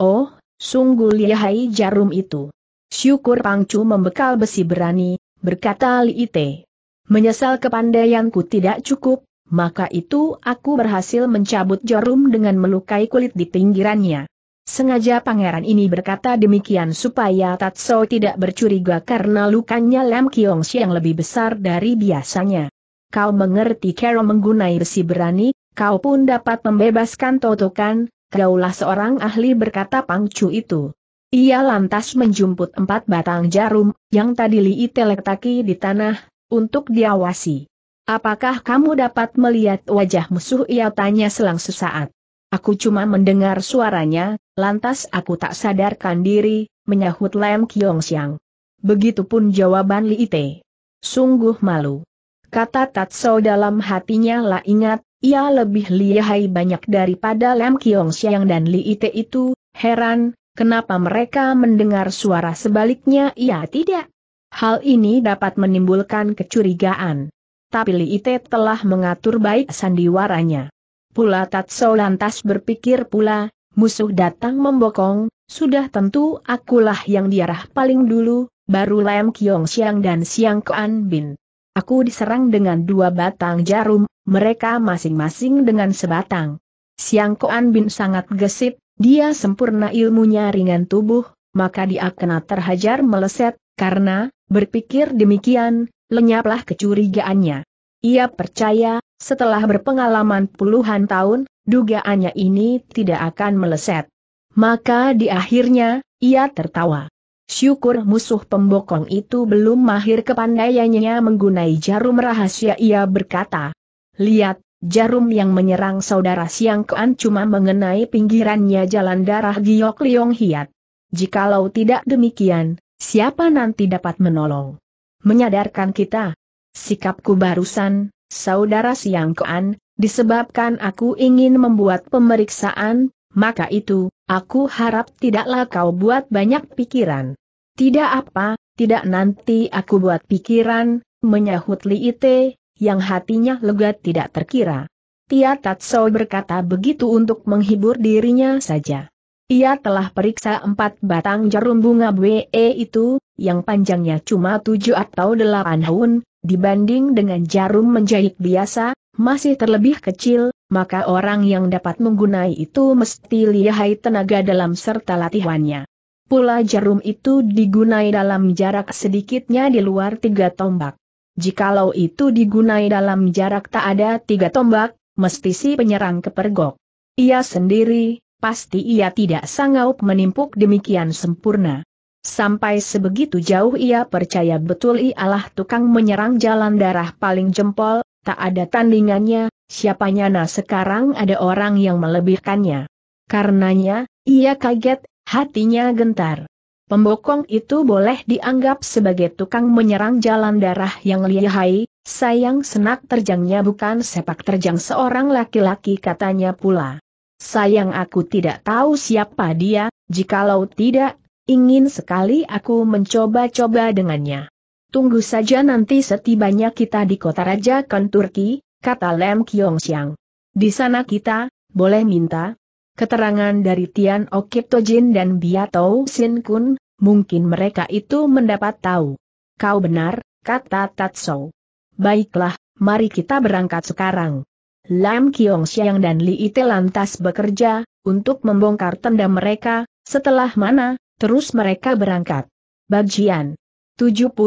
Speaker 1: Oh, sungguh lihai jarum itu. Syukur Pangcu membekal besi berani, berkata Li Liite. Menyesal kepandaianku tidak cukup, maka itu aku berhasil mencabut jarum dengan melukai kulit di pinggirannya. Sengaja pangeran ini berkata demikian supaya Tatso tidak bercuriga karena lukanya Lam Kiong yang lebih besar dari biasanya. Kau mengerti Kero menggunai besi berani, kau pun dapat membebaskan Totokan, kaulah seorang ahli berkata pangcu itu. Ia lantas menjumput empat batang jarum, yang tadi Li letaki di tanah, untuk diawasi. Apakah kamu dapat melihat wajah musuh ia tanya selang sesaat. Aku cuma mendengar suaranya, lantas aku tak sadarkan diri, menyahut Lem Kiong Siang. Begitupun jawaban Li Ite. Sungguh malu. Kata Tatso dalam hatinya lah ingat, ia lebih lihai banyak daripada Lem Kiong Siang dan Li Ite itu, heran, kenapa mereka mendengar suara sebaliknya ia tidak. Hal ini dapat menimbulkan kecurigaan. Tapi Li Ite telah mengatur baik sandiwaranya. Pula Tatso lantas berpikir pula, musuh datang membokong, sudah tentu akulah yang diarah paling dulu, baru Lem Kiong Siang dan Siang Kuan Bin. Aku diserang dengan dua batang jarum, mereka masing-masing dengan sebatang. Siang Kuan Bin sangat gesit, dia sempurna ilmunya ringan tubuh, maka dia kena terhajar meleset, karena, berpikir demikian, lenyaplah kecurigaannya. Ia percaya, setelah berpengalaman puluhan tahun, dugaannya ini tidak akan meleset. Maka di akhirnya, ia tertawa. Syukur musuh pembokong itu belum mahir kepandaiannya menggunai jarum rahasia ia berkata. Lihat, jarum yang menyerang saudara Siang Kean cuma mengenai pinggirannya jalan darah Giok Liong Hiat. Jikalau tidak demikian, siapa nanti dapat menolong? Menyadarkan kita. Sikapku barusan, saudara Siang Koan, disebabkan aku ingin membuat pemeriksaan, maka itu, aku harap tidaklah kau buat banyak pikiran. Tidak apa, tidak nanti aku buat pikiran, menyahut Li Ite, yang hatinya lega tidak terkira. Tia Tatsou berkata begitu untuk menghibur dirinya saja. Ia telah periksa empat batang jarum bunga BE itu, yang panjangnya cuma tujuh atau delapan haun, dibanding dengan jarum menjahit biasa, masih terlebih kecil, maka orang yang dapat menggunai itu mesti lihai tenaga dalam serta latihannya. Pula jarum itu digunai dalam jarak sedikitnya di luar tiga tombak. Jikalau itu digunai dalam jarak tak ada tiga tombak, mesti si penyerang kepergok. Ia sendiri, pasti ia tidak sanggup menimpuk demikian sempurna. Sampai sebegitu jauh ia percaya betul ialah tukang menyerang jalan darah paling jempol, tak ada tandingannya, siapanya nah sekarang ada orang yang melebihkannya. Karenanya, ia kaget, hatinya gentar. Pembokong itu boleh dianggap sebagai tukang menyerang jalan darah yang lihai, sayang senak terjangnya bukan sepak terjang seorang laki-laki katanya pula. Sayang aku tidak tahu siapa dia, jikalau tidak, Ingin sekali aku mencoba-coba dengannya. Tunggu saja nanti setibanya kita di kota Raja Kon kata Lem Kiong Siang. Di sana kita, boleh minta, keterangan dari Tian Okip Tojin dan Biatou Sin Kun, mungkin mereka itu mendapat tahu. Kau benar, kata Tatso. Baiklah, mari kita berangkat sekarang. Lam Kiong Siang dan Li Ite lantas bekerja, untuk membongkar tenda mereka, setelah mana, Terus mereka berangkat. Bagian 72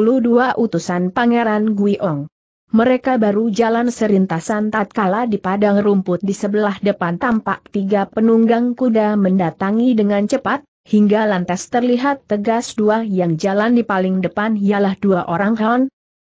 Speaker 1: utusan Pangeran Guiong. Mereka baru jalan serintasan tatkala di padang rumput di sebelah depan tampak tiga penunggang kuda mendatangi dengan cepat, hingga lantas terlihat tegas dua yang jalan di paling depan ialah dua orang Han.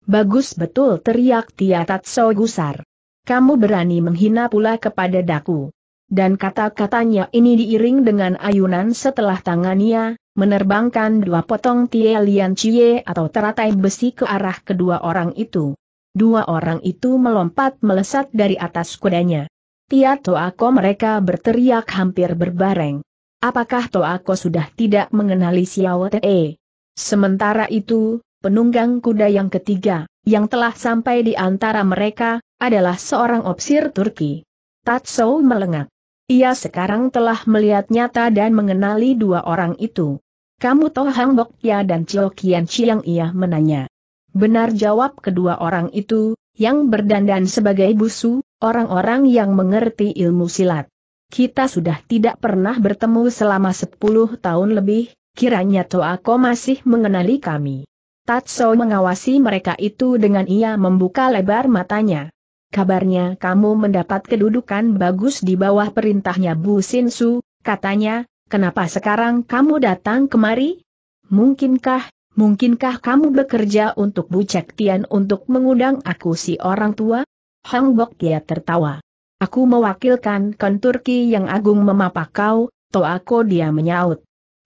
Speaker 1: Bagus betul teriak Tia Tatso gusar. Kamu berani menghina pula kepada daku. Dan kata-katanya ini diiring dengan ayunan setelah tangannya, menerbangkan dua potong tie lian cie atau teratai besi ke arah kedua orang itu. Dua orang itu melompat melesat dari atas kudanya. Tia Toako mereka berteriak hampir berbareng. Apakah Toako sudah tidak mengenali Xiao Te? Sementara itu, penunggang kuda yang ketiga, yang telah sampai di antara mereka, adalah seorang opsir Turki. Tatsou melengak. Ia sekarang telah melihat nyata dan mengenali dua orang itu. Kamu toh Hang Bok Ya dan Chio Kian Chiang ia menanya. Benar jawab kedua orang itu, yang berdandan sebagai busu, orang-orang yang mengerti ilmu silat. Kita sudah tidak pernah bertemu selama sepuluh tahun lebih, kiranya Toa Toako masih mengenali kami. Tatso mengawasi mereka itu dengan ia membuka lebar matanya. Kabarnya kamu mendapat kedudukan bagus di bawah perintahnya Bu Sinsu, katanya, kenapa sekarang kamu datang kemari? Mungkinkah, mungkinkah kamu bekerja untuk Bu Cek Tian untuk mengundang aku si orang tua? Hang Bok Kia tertawa. Aku mewakilkan konturki yang agung memapah kau, Toako dia menyaut.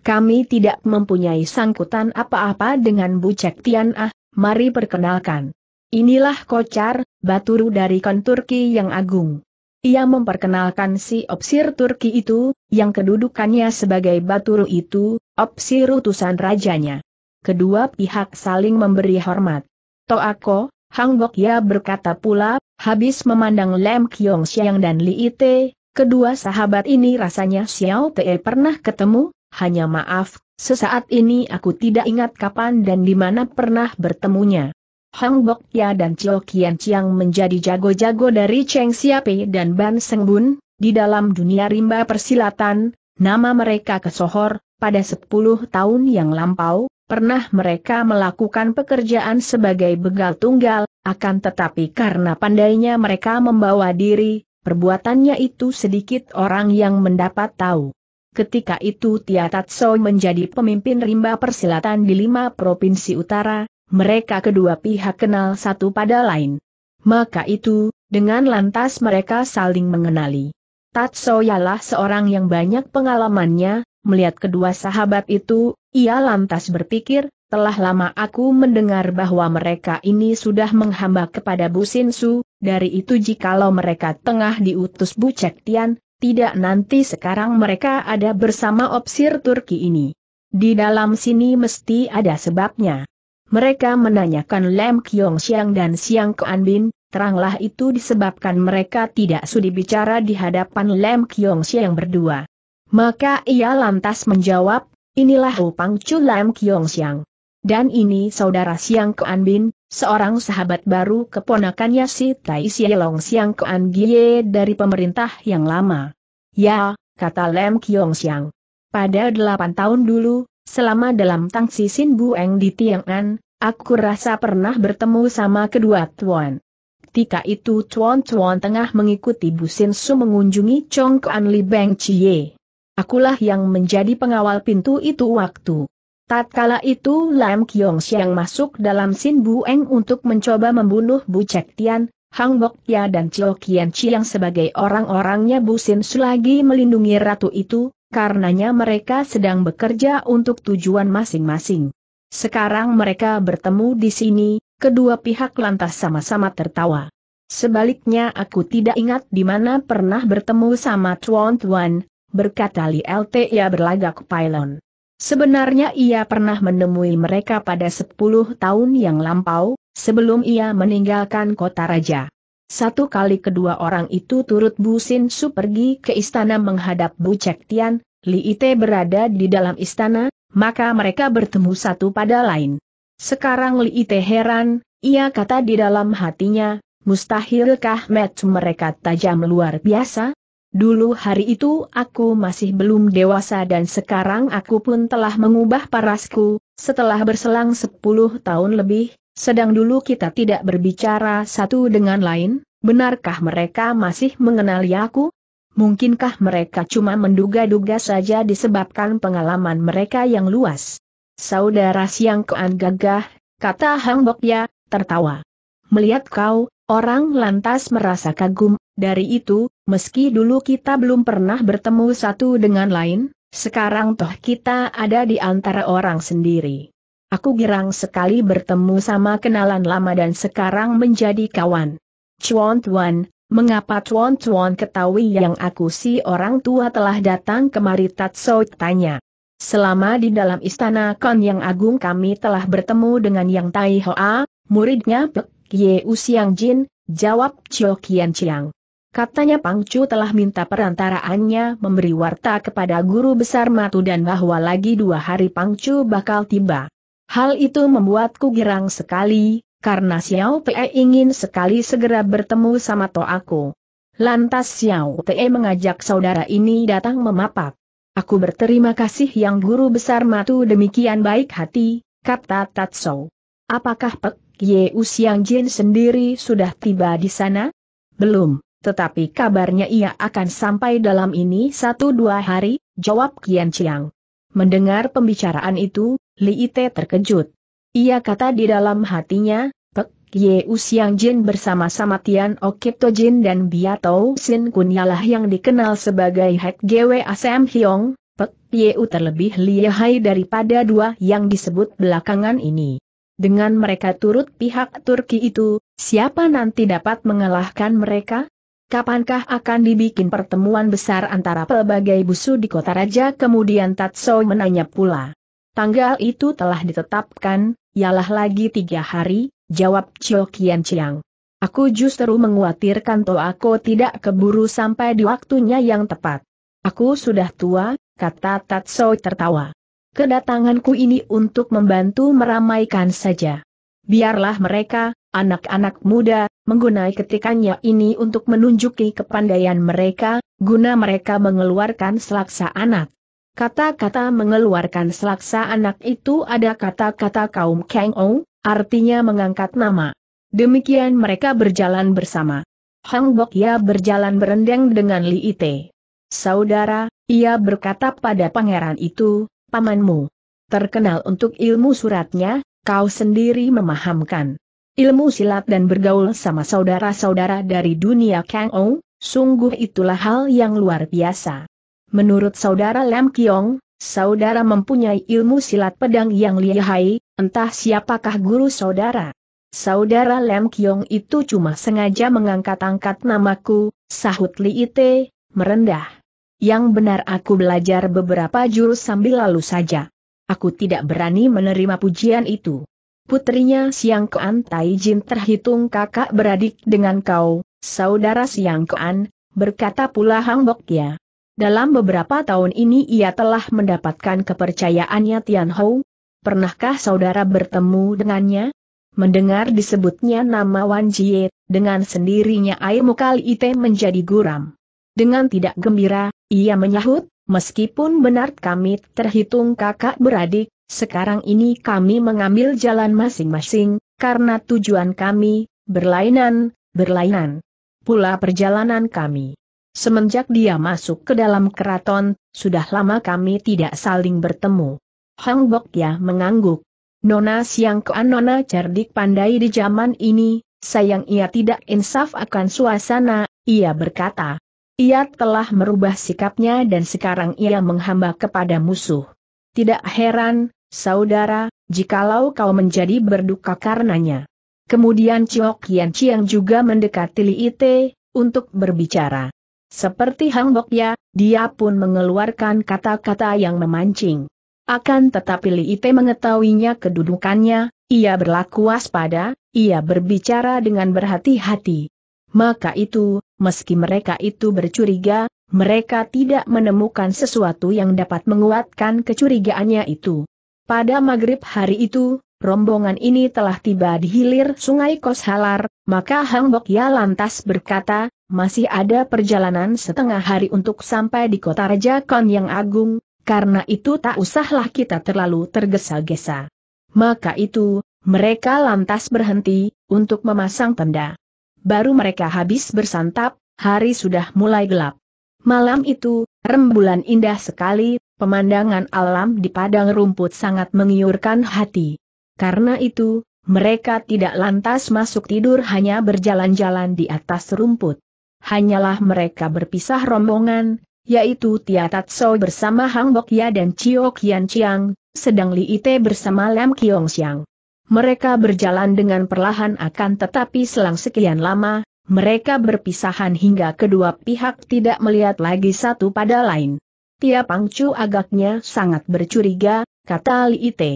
Speaker 1: Kami tidak mempunyai sangkutan apa-apa dengan Bu Cek Tian ah, mari perkenalkan. Inilah kocar, baturu dari konturki yang agung. Ia memperkenalkan si Opsir Turki itu, yang kedudukannya sebagai Baturu itu, Opsir utusan rajanya. Kedua pihak saling memberi hormat. Toako, Hang Bok berkata pula, habis memandang Lem Kiong Siang dan Li Ite, kedua sahabat ini rasanya Xiao Te pernah ketemu, hanya maaf, sesaat ini aku tidak ingat kapan dan di mana pernah bertemunya. Hong Bok Ya dan Chio Kian Chiang menjadi jago-jago dari Cheng Siape dan Ban Seng Bun, di dalam dunia rimba persilatan, nama mereka kesohor, pada 10 tahun yang lampau, Pernah mereka melakukan pekerjaan sebagai begal tunggal, akan tetapi karena pandainya mereka membawa diri, perbuatannya itu sedikit orang yang mendapat tahu. Ketika itu Tia Tatso menjadi pemimpin rimba persilatan di lima provinsi utara, mereka kedua pihak kenal satu pada lain. Maka itu, dengan lantas mereka saling mengenali. Tatso ialah seorang yang banyak pengalamannya, melihat kedua sahabat itu, ia lantas berpikir, telah lama aku mendengar bahwa mereka ini sudah menghamba kepada Bu Sinsu, dari itu jikalau mereka tengah diutus Bu Cek Tian, tidak nanti sekarang mereka ada bersama opsir Turki ini. Di dalam sini mesti ada sebabnya. Mereka menanyakan Lem Kyong Siang dan Siang Kuan Bin, teranglah itu disebabkan mereka tidak sudi bicara di hadapan Lem Kyong Siang berdua. Maka ia lantas menjawab, inilah Upang Chu Lem Kyong Siang. Dan ini saudara Siang Kuan Bin, seorang sahabat baru keponakannya si Tai Sielong Siang Kuan Gie dari pemerintah yang lama. Ya, kata Lem Kyong Siang. Pada delapan tahun dulu, Selama dalam tangsi Sin Bueng di Tiangan, aku rasa pernah bertemu sama kedua tuan. Tika itu tuan-tuan tengah mengikuti Busin Su mengunjungi Chong Kuan Li Beng Chie. Akulah yang menjadi pengawal pintu itu waktu. Tatkala itu Lam Kiong Siang masuk dalam Sin Bueng untuk mencoba membunuh Bu Cek Tian, Hang Bok Tia dan Chio Kian Chiang sebagai orang-orangnya Busin Su lagi melindungi ratu itu, karenanya mereka sedang bekerja untuk tujuan masing-masing. Sekarang mereka bertemu di sini, kedua pihak lantas sama-sama tertawa. Sebaliknya aku tidak ingat di mana pernah bertemu sama Tuan Tuan, berkata Li LT ia berlagak pylon. Sebenarnya ia pernah menemui mereka pada 10 tahun yang lampau, sebelum ia meninggalkan kota raja. Satu kali kedua orang itu turut Bu Sin Su pergi ke istana menghadap Bu Cek Tian, Li Ite berada di dalam istana, maka mereka bertemu satu pada lain. Sekarang Li Ite heran, ia kata di dalam hatinya, mustahilkah match mereka tajam luar biasa? Dulu hari itu aku masih belum dewasa dan sekarang aku pun telah mengubah parasku, setelah berselang 10 tahun lebih, sedang dulu kita tidak berbicara satu dengan lain, benarkah mereka masih mengenali aku? Mungkinkah mereka cuma menduga-duga saja disebabkan pengalaman mereka yang luas? Saudara Siang kean gagah, kata Hang Bokya, tertawa. Melihat kau, orang lantas merasa kagum, dari itu, meski dulu kita belum pernah bertemu satu dengan lain, sekarang toh kita ada di antara orang sendiri. Aku girang sekali bertemu sama kenalan lama dan sekarang menjadi kawan. Chuan Tuan, mengapa Chuan Tuan ketahui yang aku si orang tua telah datang kemari Tatso tanya. Selama di dalam istana Kon Yang Agung kami telah bertemu dengan Yang Tai Hoa, muridnya Pek Ye Usiang Jin, jawab Chio Kian Chiang. Katanya Pang Chu telah minta perantaraannya memberi warta kepada guru besar Matu dan bahwa lagi dua hari Pang Chu bakal tiba. Hal itu membuatku girang sekali, karena Xiao Pei ingin sekali segera bertemu sama To aku. Lantas Xiao Pei mengajak saudara ini datang memapak. Aku berterima kasih yang guru besar matu demikian baik hati, kata Tatso. Apakah Pek Ye Usiang Jin sendiri sudah tiba di sana? Belum, tetapi kabarnya ia akan sampai dalam ini satu dua hari, jawab Kian Chiang. Mendengar pembicaraan itu, Li Ite terkejut. Ia kata di dalam hatinya, Pek Ye Usiang Jin bersama-sama Tian Okipto Jin dan Biatou Sin Kunyalah yang dikenal sebagai Hek Gwe Asem Hyong, Pek U terlebih lihai daripada dua yang disebut belakangan ini. Dengan mereka turut pihak Turki itu, siapa nanti dapat mengalahkan mereka? Kapankah akan dibikin pertemuan besar antara pelbagai busu di kota raja? Kemudian Tatsou menanya pula. Tanggal itu telah ditetapkan, ialah lagi tiga hari, jawab Chio Kian Chiang. Aku justru menguatirkan toh aku tidak keburu sampai di waktunya yang tepat. Aku sudah tua, kata Tatso tertawa. Kedatanganku ini untuk membantu meramaikan saja. Biarlah mereka, anak-anak muda, menggunai ketikannya ini untuk menunjuki kepandaian mereka, guna mereka mengeluarkan selaksa anak. Kata-kata mengeluarkan selaksa anak itu ada kata-kata kaum Kang Ou, artinya mengangkat nama. Demikian mereka berjalan bersama. Hang Bok Ya berjalan berendeng dengan Li Ite. Saudara, ia berkata pada pangeran itu, pamanmu. Terkenal untuk ilmu suratnya, kau sendiri memahamkan. Ilmu silat dan bergaul sama saudara-saudara dari dunia Kang Ou, sungguh itulah hal yang luar biasa. Menurut saudara Lam Kiong, saudara mempunyai ilmu silat pedang yang lihai, entah siapakah guru saudara. Saudara Lam Kiong itu cuma sengaja mengangkat-angkat namaku, sahut Li Ite, merendah. Yang benar aku belajar beberapa jurus sambil lalu saja. Aku tidak berani menerima pujian itu. Putrinya Siang Kean Tai Jin terhitung kakak beradik dengan kau, saudara Siang Kean, berkata pula Hang Bok Ya. Dalam beberapa tahun ini ia telah mendapatkan kepercayaannya Tian Hou. Pernahkah saudara bertemu dengannya? Mendengar disebutnya nama Wan Jie, dengan sendirinya air muka Ite menjadi guram. Dengan tidak gembira, ia menyahut, meskipun benar kami terhitung kakak beradik, sekarang ini kami mengambil jalan masing-masing, karena tujuan kami, berlainan, berlainan. Pula perjalanan kami. Semenjak dia masuk ke dalam keraton, sudah lama kami tidak saling bertemu. Hang Bok ya mengangguk. Nona Siang ke Nona cerdik pandai di zaman ini, sayang ia tidak insaf akan suasana, ia berkata. Ia telah merubah sikapnya dan sekarang ia menghamba kepada musuh. Tidak heran, saudara, jikalau kau menjadi berduka karenanya. Kemudian Chiok Yan Chiang juga mendekati Li Ite, untuk berbicara. Seperti Hang ya, dia pun mengeluarkan kata-kata yang memancing. Akan tetapi Li Ite mengetahuinya kedudukannya, ia berlaku waspada, ia berbicara dengan berhati-hati. Maka itu, meski mereka itu bercuriga, mereka tidak menemukan sesuatu yang dapat menguatkan kecurigaannya itu. Pada maghrib hari itu, rombongan ini telah tiba di hilir sungai Koshalar, maka Hang Bok ya lantas berkata, masih ada perjalanan setengah hari untuk sampai di kota Raja Kon yang agung, karena itu tak usahlah kita terlalu tergesa-gesa. Maka itu, mereka lantas berhenti, untuk memasang tenda. Baru mereka habis bersantap, hari sudah mulai gelap. Malam itu, rembulan indah sekali, pemandangan alam di padang rumput sangat mengiurkan hati. Karena itu, mereka tidak lantas masuk tidur hanya berjalan-jalan di atas rumput hanyalah mereka berpisah rombongan, yaitu Tia Tatso bersama Hang Bokya dan Chio Kian Chiang, sedang Li Ite bersama Lam Kiong Siang. Mereka berjalan dengan perlahan akan tetapi selang sekian lama, mereka berpisahan hingga kedua pihak tidak melihat lagi satu pada lain. Tia Pangcu agaknya sangat bercuriga, kata Li Ite.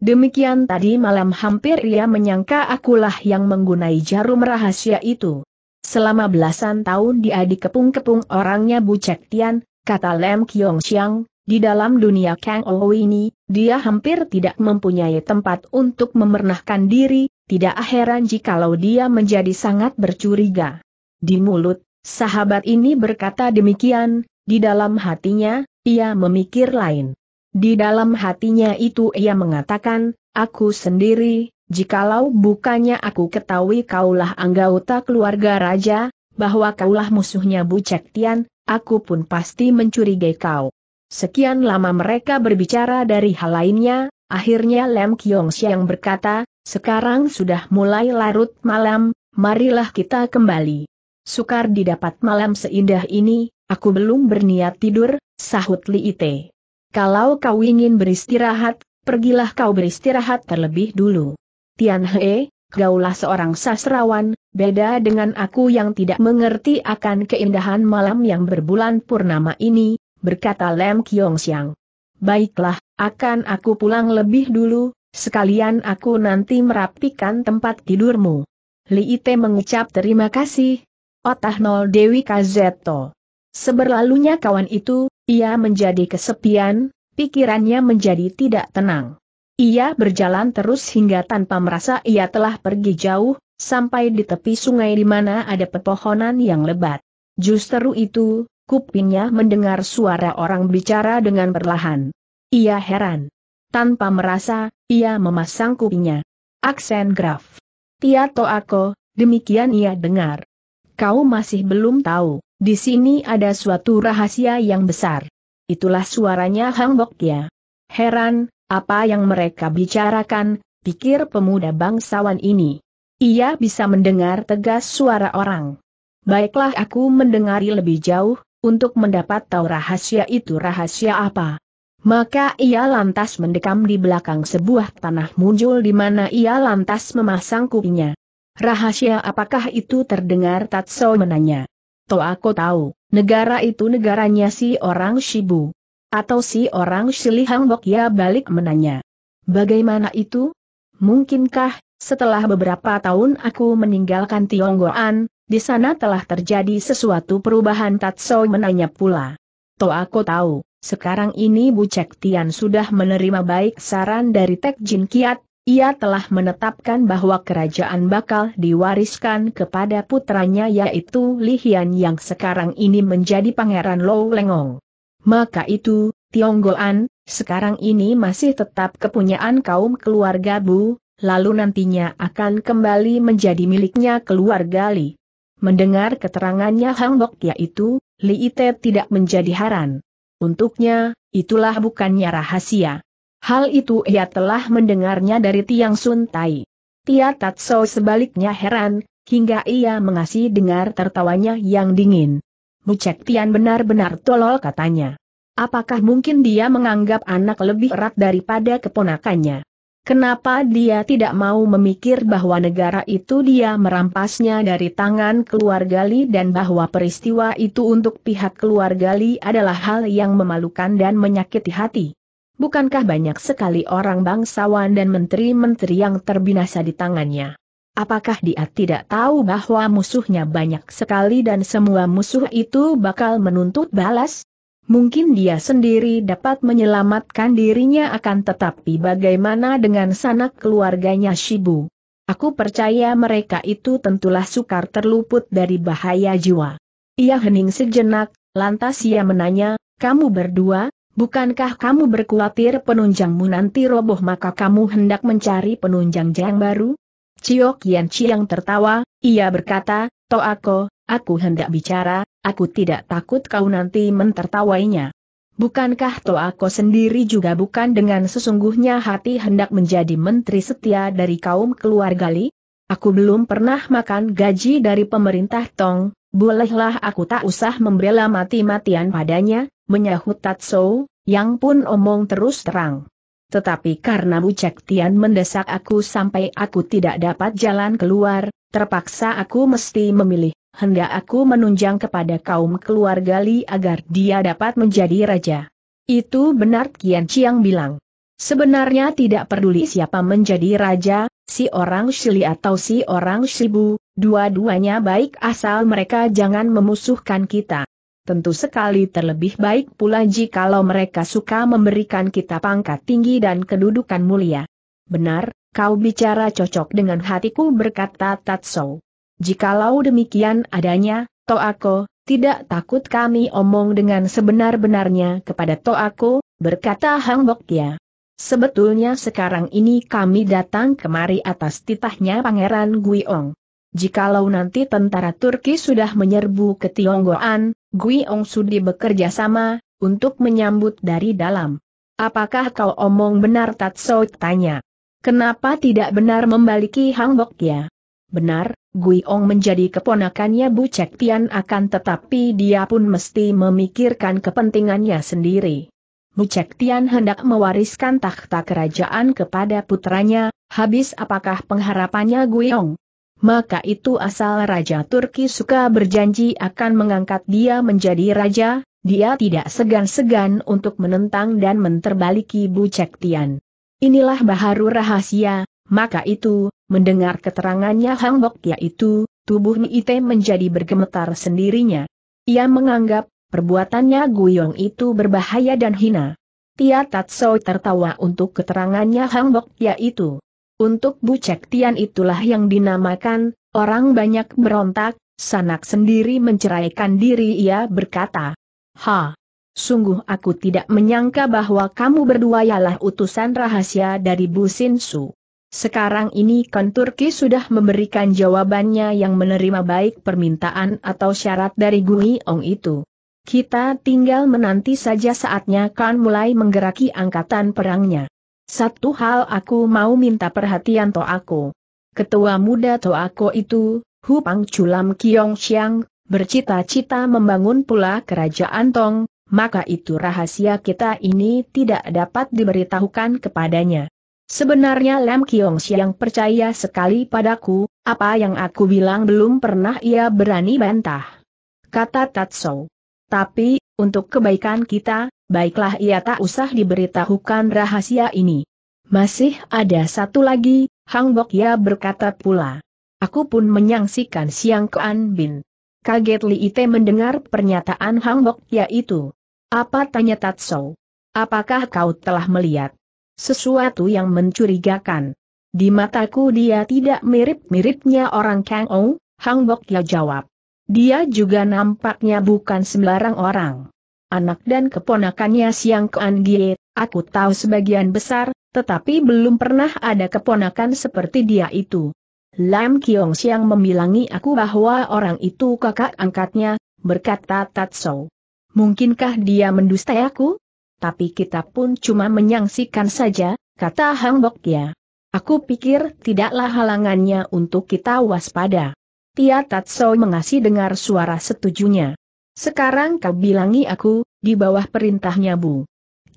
Speaker 1: Demikian tadi malam hampir ia menyangka akulah yang menggunai jarum rahasia itu. Selama belasan tahun dia dikepung-kepung orangnya Bu Cek Tian, kata Lem Kiong Xiang, di dalam dunia Kang Ou ini, dia hampir tidak mempunyai tempat untuk memernahkan diri, tidak heran jikalau dia menjadi sangat bercuriga. Di mulut, sahabat ini berkata demikian, di dalam hatinya, ia memikir lain. Di dalam hatinya itu ia mengatakan, aku sendiri, Jikalau bukannya aku ketahui kaulah anggota keluarga raja, bahwa kaulah musuhnya Bu Cek Tian, aku pun pasti mencurigai kau. Sekian lama mereka berbicara dari hal lainnya, akhirnya Lem Kiong Siang berkata, sekarang sudah mulai larut malam, marilah kita kembali. Sukar didapat malam seindah ini, aku belum berniat tidur, sahut Li Ite. Kalau kau ingin beristirahat, pergilah kau beristirahat terlebih dulu. Tian He, gaulah seorang sastrawan, beda dengan aku yang tidak mengerti akan keindahan malam yang berbulan purnama ini, berkata Lem Kiong Siang. Baiklah, akan aku pulang lebih dulu, sekalian aku nanti merapikan tempat tidurmu. Li Ite mengucap terima kasih. Otah Nol Dewi Kazeto. Seberlalunya kawan itu, ia menjadi kesepian, pikirannya menjadi tidak tenang. Ia berjalan terus hingga tanpa merasa ia telah pergi jauh, sampai di tepi sungai di mana ada pepohonan yang lebat. Justru itu, kupingnya mendengar suara orang bicara dengan perlahan. Ia heran. Tanpa merasa, ia memasang kupingnya. Aksen Graf. Tiato aku, demikian ia dengar. Kau masih belum tahu, di sini ada suatu rahasia yang besar. Itulah suaranya Hang ya. Heran, apa yang mereka bicarakan, pikir pemuda bangsawan ini. Ia bisa mendengar tegas suara orang. Baiklah aku mendengari lebih jauh, untuk mendapat tahu rahasia itu rahasia apa. Maka ia lantas mendekam di belakang sebuah tanah muncul di mana ia lantas memasang kupinya. Rahasia apakah itu terdengar Tatsou menanya. Toh aku tahu, negara itu negaranya si orang Shibu. Atau si orang Shili Hang ya balik menanya. Bagaimana itu? Mungkinkah, setelah beberapa tahun aku meninggalkan Tionggoan, di sana telah terjadi sesuatu perubahan Tatso menanya pula. Toh aku tahu, sekarang ini Bu Cek Tian sudah menerima baik saran dari Tek Jin Kiat, ia telah menetapkan bahwa kerajaan bakal diwariskan kepada putranya yaitu Li Hian yang sekarang ini menjadi pangeran Lou Lengong. Maka itu, Tionggoan, sekarang ini masih tetap kepunyaan kaum keluarga Bu, lalu nantinya akan kembali menjadi miliknya keluarga Li. Mendengar keterangannya Hang Bok yaitu, Li Ite tidak menjadi haran. Untuknya, itulah bukannya rahasia. Hal itu ia telah mendengarnya dari Tiang Sun Tai. Tia Tatso sebaliknya heran, hingga ia mengasih dengar tertawanya yang dingin. Bucek Tian benar-benar tolol katanya. Apakah mungkin dia menganggap anak lebih erat daripada keponakannya? Kenapa dia tidak mau memikir bahwa negara itu dia merampasnya dari tangan keluarga Li dan bahwa peristiwa itu untuk pihak keluarga Li adalah hal yang memalukan dan menyakiti hati? Bukankah banyak sekali orang bangsawan dan menteri-menteri yang terbinasa di tangannya? Apakah dia tidak tahu bahwa musuhnya banyak sekali dan semua musuh itu bakal menuntut balas? Mungkin dia sendiri dapat menyelamatkan dirinya akan tetapi bagaimana dengan sanak keluarganya Shibu? Aku percaya mereka itu tentulah sukar terluput dari bahaya jiwa. Ia hening sejenak, lantas ia menanya, kamu berdua, bukankah kamu berkhawatir penunjangmu nanti roboh maka kamu hendak mencari penunjang yang baru? Cio Kian Chiang tertawa, ia berkata, Toako, aku hendak bicara, aku tidak takut kau nanti mentertawainya. Bukankah Toako sendiri juga bukan dengan sesungguhnya hati hendak menjadi menteri setia dari kaum keluarga Li? Aku belum pernah makan gaji dari pemerintah Tong, bolehlah aku tak usah membela mati-matian padanya, menyahut Tatsou, yang pun omong terus terang tetapi karena Bucek Tian mendesak aku sampai aku tidak dapat jalan keluar, terpaksa aku mesti memilih, hendak aku menunjang kepada kaum keluarga Li agar dia dapat menjadi raja. Itu benar Kian Chiang bilang. Sebenarnya tidak peduli siapa menjadi raja, si orang Shili atau si orang Shibu, dua-duanya baik asal mereka jangan memusuhkan kita tentu sekali terlebih baik pula jikalau mereka suka memberikan kita pangkat tinggi dan kedudukan mulia. Benar, kau bicara cocok dengan hatiku berkata Tatso. Jikalau demikian adanya, Toako, tidak takut kami omong dengan sebenar-benarnya kepada Toako, berkata Hang Bokya. Sebetulnya sekarang ini kami datang kemari atas titahnya Pangeran Guiong. Jikalau nanti tentara Turki sudah menyerbu ke Tionggoan, Gui Sudi bekerja sama, untuk menyambut dari dalam. Apakah kau omong benar Tatso tanya. Kenapa tidak benar membaliki Hang ya? Benar, Gui Ong menjadi keponakannya Bu Cek Tian akan tetapi dia pun mesti memikirkan kepentingannya sendiri. Bu Cek Tian hendak mewariskan takhta kerajaan kepada putranya, habis apakah pengharapannya Gui Ong? maka itu asal Raja Turki suka berjanji akan mengangkat dia menjadi raja, dia tidak segan-segan untuk menentang dan menterbaliki Bu Cektian. Inilah baharu rahasia, maka itu, mendengar keterangannya Hang Bok yaitu, tubuh Ite menjadi bergemetar sendirinya. Ia menganggap, perbuatannya Guyong itu berbahaya dan hina. Tia Tatsou tertawa untuk keterangannya Hang Bok yaitu. Untuk Bu tian itulah yang dinamakan, orang banyak berontak, sanak sendiri menceraikan diri ia berkata. Ha! Sungguh aku tidak menyangka bahwa kamu berdua ialah utusan rahasia dari Bu Sin Su. Sekarang ini Kon Turki sudah memberikan jawabannya yang menerima baik permintaan atau syarat dari Gui Ong itu. Kita tinggal menanti saja saatnya Kan mulai menggeraki angkatan perangnya. Satu hal aku mau minta perhatian to aku, Ketua muda to aku itu, Hu Pang Chulam Kiong Xiang, bercita-cita membangun pula kerajaan Tong, maka itu rahasia kita ini tidak dapat diberitahukan kepadanya. Sebenarnya Lam Kiong Xiang percaya sekali padaku, apa yang aku bilang belum pernah ia berani bantah. Kata Tatsou. Tapi, untuk kebaikan kita, baiklah ia tak usah diberitahukan rahasia ini. Masih ada satu lagi, Hang Bok Ya berkata pula. Aku pun menyaksikan Siang Kean Bin. Kaget Li Ite mendengar pernyataan Hang Bok Ya itu. Apa tanya Tatso? Apakah kau telah melihat sesuatu yang mencurigakan? Di mataku dia tidak mirip-miripnya orang Kang Ong, Hang Bok Ya jawab. Dia juga nampaknya bukan sembarang orang anak dan keponakannya Siang Kuan Gie, aku tahu sebagian besar, tetapi belum pernah ada keponakan seperti dia itu. Lam Kiong Siang memilangi aku bahwa orang itu kakak angkatnya, berkata Tatso. Mungkinkah dia mendustai aku? Tapi kita pun cuma menyangsikan saja, kata Hang Bok Ya. Aku pikir tidaklah halangannya untuk kita waspada. Tia Tatso mengasih dengar suara setujunya. Sekarang kau bilangi aku, di bawah perintahnya Bu.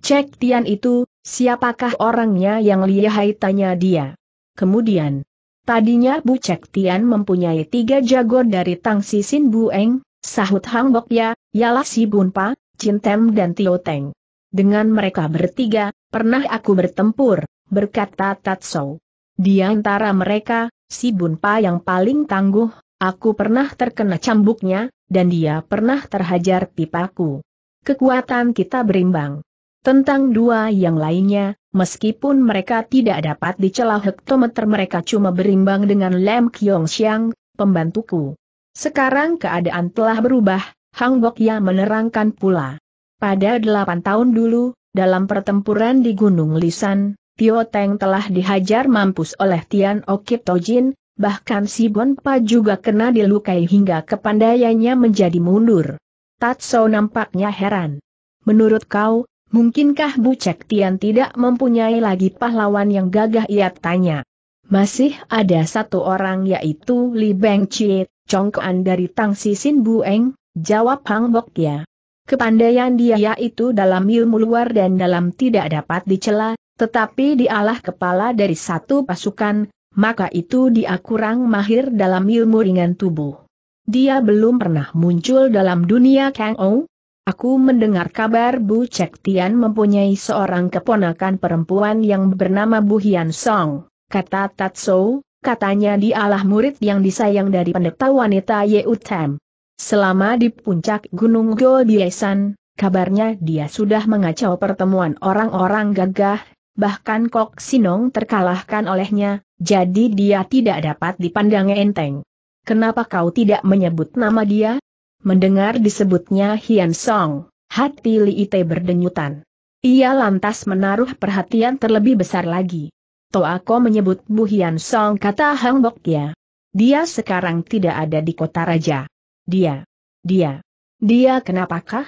Speaker 1: Cek Tian itu, siapakah orangnya yang lihai tanya dia. Kemudian, tadinya Bu Cek Tian mempunyai tiga jago dari Tang Sisin Sin Eng, Sahut Hang ya, Yalah Si Bunpa, Cintem dan Tio Teng. Dengan mereka bertiga, pernah aku bertempur, berkata Tatsou. Di antara mereka, si Bunpa yang paling tangguh, Aku pernah terkena cambuknya, dan dia pernah terhajar pipaku. Kekuatan kita berimbang. Tentang dua yang lainnya, meskipun mereka tidak dapat dicelah hektometer mereka cuma berimbang dengan Lem Kyong Xiang, pembantuku. Sekarang keadaan telah berubah, Hang Bokya menerangkan pula. Pada delapan tahun dulu, dalam pertempuran di Gunung Lisan, Tio Teng telah dihajar mampus oleh Tian Okip Tojin, bahkan si Bonpa juga kena dilukai hingga kepandaiannya menjadi mundur. Tatso nampaknya heran. Menurut kau, mungkinkah Bu Cek Tian tidak mempunyai lagi pahlawan yang gagah ia tanya. Masih ada satu orang yaitu Li Beng Chie, congkoan dari Tang Si Sin Bueng, jawab Hang Bok ya. Kepandaian dia yaitu dalam ilmu luar dan dalam tidak dapat dicela, tetapi dialah kepala dari satu pasukan, maka itu dia kurang mahir dalam ilmu ringan tubuh. Dia belum pernah muncul dalam dunia Kang Ou. Aku mendengar kabar Bu Cek Tian mempunyai seorang keponakan perempuan yang bernama Bu Hian Song, kata Tatso, katanya dialah murid yang disayang dari pendeta wanita Ye Utem. Selama di puncak Gunung Golbiesan, kabarnya dia sudah mengacau pertemuan orang-orang gagah, bahkan Kok Sinong terkalahkan olehnya, jadi dia tidak dapat dipandang enteng. Kenapa kau tidak menyebut nama dia? Mendengar disebutnya Hian Song, hati Li Ite berdenyutan. Ia lantas menaruh perhatian terlebih besar lagi. aku menyebut Bu Hian Song kata Hang Bok ya. Dia sekarang tidak ada di kota raja. Dia. Dia. Dia kenapakah?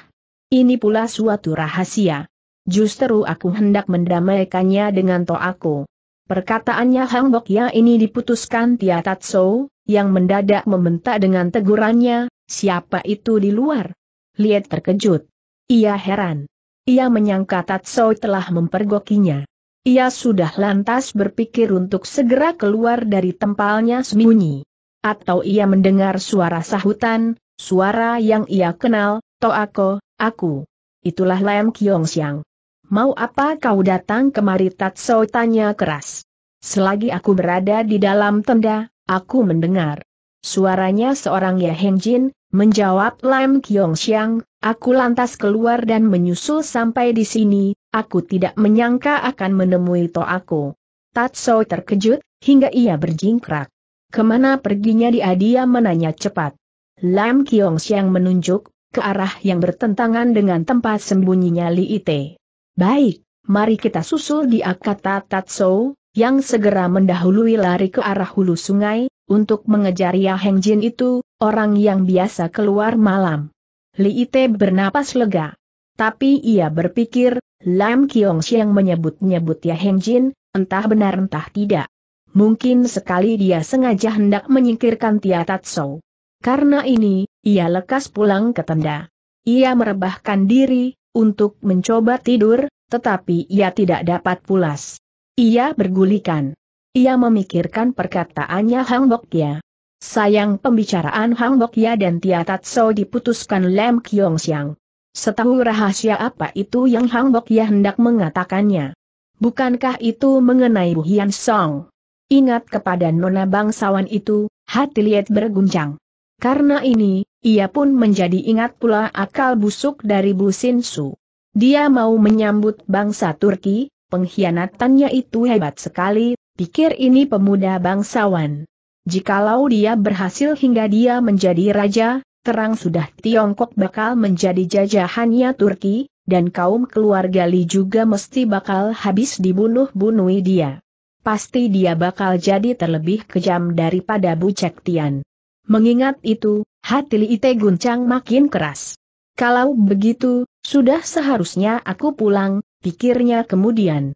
Speaker 1: Ini pula suatu rahasia. Justru aku hendak mendamaikannya dengan aku. Perkataannya Hang Bok Ya ini diputuskan Tia Tatso, yang mendadak membentak dengan tegurannya, siapa itu di luar? Liet terkejut. Ia heran. Ia menyangka Tatso telah mempergokinya. Ia sudah lantas berpikir untuk segera keluar dari tempalnya sembunyi. Atau ia mendengar suara sahutan, suara yang ia kenal, Toako, aku. Itulah Lam Kiong Siang. Mau apa kau datang kemari Tatso tanya keras. Selagi aku berada di dalam tenda, aku mendengar. Suaranya seorang Ya Jin menjawab Lam Kyong Xiang, aku lantas keluar dan menyusul sampai di sini, aku tidak menyangka akan menemui to aku. Tatso terkejut, hingga ia berjingkrak. Kemana perginya dia dia menanya cepat. Lam Kyong Xiang menunjuk, ke arah yang bertentangan dengan tempat sembunyinya Li Ite. Baik, mari kita susul di kata Tatso, yang segera mendahului lari ke arah hulu sungai, untuk mengejar Ya Heng Jin itu, orang yang biasa keluar malam. Li Ite bernapas lega. Tapi ia berpikir, Lam Kiong Siang menyebut-nyebut Ya Heng Jin, entah benar entah tidak. Mungkin sekali dia sengaja hendak menyingkirkan Tia Tatso. Karena ini, ia lekas pulang ke tenda. Ia merebahkan diri, untuk mencoba tidur, tetapi ia tidak dapat pulas. Ia bergulikan. Ia memikirkan perkataannya Hang Bokya. Sayang pembicaraan Hang Bokya dan Tia Tatso diputuskan Lem Kyong Siang. Setahu rahasia apa itu yang Hang Bokya hendak mengatakannya. Bukankah itu mengenai Bu Hian Song? Ingat kepada nona bangsawan itu, hati liat berguncang. Karena ini, ia pun menjadi ingat pula akal busuk dari Bu Sinsu. Dia mau menyambut bangsa Turki, pengkhianatannya itu hebat sekali, pikir ini pemuda bangsawan. Jikalau dia berhasil hingga dia menjadi raja, terang sudah Tiongkok bakal menjadi jajahannya Turki, dan kaum keluarga Li juga mesti bakal habis dibunuh bunuhi dia. Pasti dia bakal jadi terlebih kejam daripada Bu Cek Tian. Mengingat itu, hati Li Ite guncang makin keras. Kalau begitu, sudah seharusnya aku pulang, pikirnya kemudian.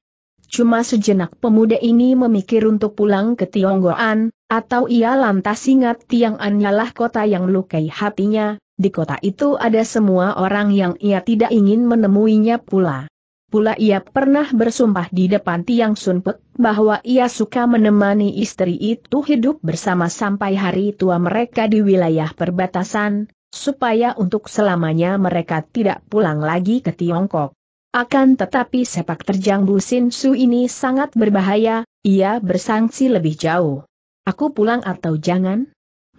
Speaker 1: Cuma sejenak pemuda ini memikir untuk pulang ke Tionggoan, atau ia lantas ingat Tiang Anyalah kota yang melukai hatinya, di kota itu ada semua orang yang ia tidak ingin menemuinya pula. Pula ia pernah bersumpah di depan tiang sunpek bahwa ia suka menemani istri itu hidup bersama sampai hari tua mereka di wilayah perbatasan, supaya untuk selamanya mereka tidak pulang lagi ke Tiongkok. Akan tetapi sepak terjang Bu Sin Su ini sangat berbahaya, ia bersangsi lebih jauh. Aku pulang atau jangan?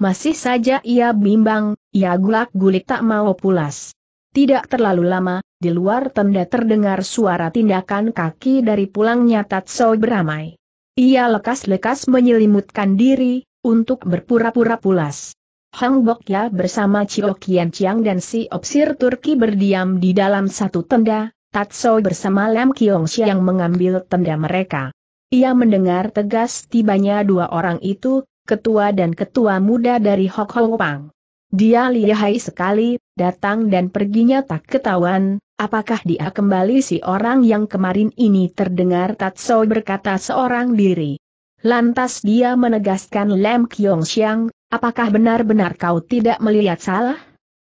Speaker 1: Masih saja ia bimbang, ia gulak-gulik tak mau pulas. Tidak terlalu lama, di luar tenda terdengar suara tindakan kaki dari pulangnya Tatso beramai. Ia lekas-lekas menyelimutkan diri, untuk berpura-pura pulas. Hang Bokya bersama Chio Kian Chiang dan si Opsir Turki berdiam di dalam satu tenda, Tatso bersama Lam Kiong Siang mengambil tenda mereka. Ia mendengar tegas tibanya dua orang itu, ketua dan ketua muda dari Hok Hong Pang. Dia lihai sekali, datang dan perginya tak ketahuan, apakah dia kembali si orang yang kemarin ini terdengar Tatso berkata seorang diri. Lantas dia menegaskan Lem Kiong Xiang, apakah benar-benar kau tidak melihat salah?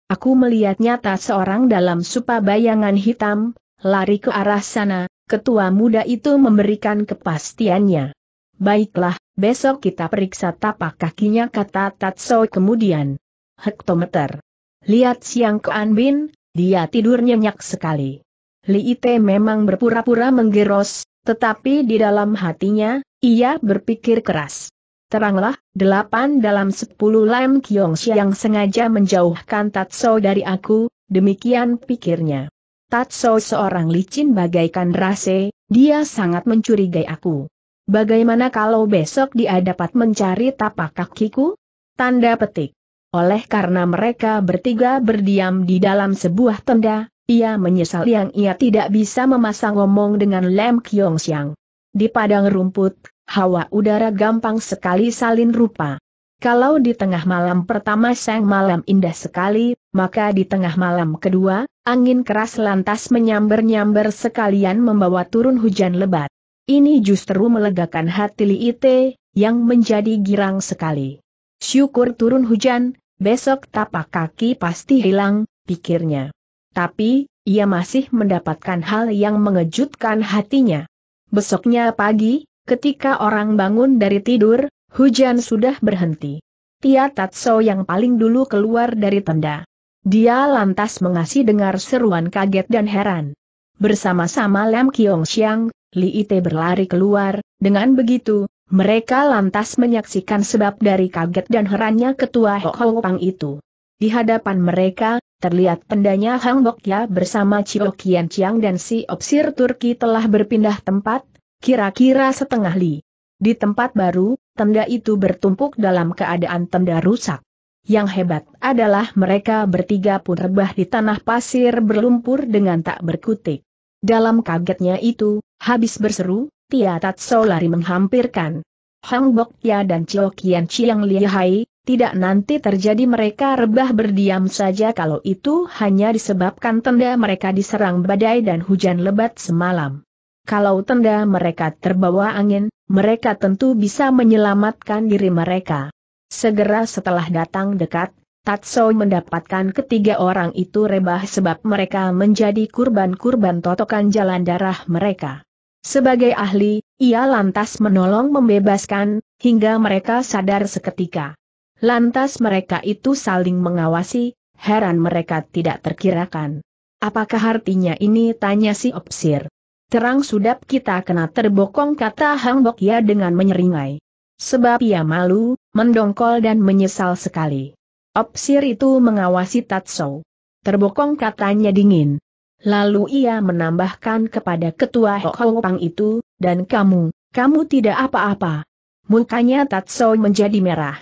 Speaker 1: Aku melihat nyata seorang dalam supa bayangan hitam, lari ke arah sana, ketua muda itu memberikan kepastiannya. Baiklah, besok kita periksa tapak kakinya kata Tatso kemudian hektometer. Lihat Siang ke Bin, dia tidur nyenyak sekali. Li Ite memang berpura-pura menggeros, tetapi di dalam hatinya, ia berpikir keras. Teranglah, delapan dalam sepuluh Lam Kiong yang sengaja menjauhkan Tatso dari aku, demikian pikirnya. Tatso seorang licin bagaikan rase, dia sangat mencurigai aku. Bagaimana kalau besok dia dapat mencari tapak kakiku? Tanda petik. Oleh karena mereka bertiga berdiam di dalam sebuah tenda, ia menyesal yang ia tidak bisa memasang omong dengan Lem Kiong Siang. Di padang rumput, hawa udara gampang sekali salin rupa. Kalau di tengah malam pertama sang malam indah sekali, maka di tengah malam kedua, angin keras lantas menyambar nyambar sekalian membawa turun hujan lebat. Ini justru melegakan hati Li Ite, yang menjadi girang sekali. Syukur turun hujan, besok tapak kaki pasti hilang, pikirnya. Tapi, ia masih mendapatkan hal yang mengejutkan hatinya. Besoknya pagi, ketika orang bangun dari tidur, hujan sudah berhenti. Tia Tatso yang paling dulu keluar dari tenda. Dia lantas mengasih dengar seruan kaget dan heran. Bersama-sama Lam Kiong Xiang, Li Ite berlari keluar, dengan begitu, mereka lantas menyaksikan sebab dari kaget dan herannya ketua Hok Pang itu. Di hadapan mereka, terlihat pendanya Hang Bokya bersama Chio Kian Chiang dan si Opsir Turki telah berpindah tempat, kira-kira setengah li. Di tempat baru, tenda itu bertumpuk dalam keadaan tenda rusak. Yang hebat adalah mereka bertiga pun rebah di tanah pasir berlumpur dengan tak berkutik. Dalam kagetnya itu, habis berseru, Tia Tatso lari menghampirkan. Hang Bok Tia dan Chio Kian Chiang Lihai, tidak nanti terjadi mereka rebah berdiam saja kalau itu hanya disebabkan tenda mereka diserang badai dan hujan lebat semalam. Kalau tenda mereka terbawa angin, mereka tentu bisa menyelamatkan diri mereka. Segera setelah datang dekat, Tatso mendapatkan ketiga orang itu rebah sebab mereka menjadi kurban-kurban totokan jalan darah mereka. Sebagai ahli, ia lantas menolong membebaskan, hingga mereka sadar seketika. Lantas mereka itu saling mengawasi, heran mereka tidak terkirakan. Apakah artinya ini tanya si Opsir. Terang sudah kita kena terbokong kata Hang Bok Ya dengan menyeringai. Sebab ia malu, mendongkol dan menyesal sekali. Opsir itu mengawasi Tatsou. Terbokong katanya dingin. Lalu ia menambahkan kepada ketua Pang itu, dan kamu, kamu tidak apa-apa. Mukanya Tatso menjadi merah.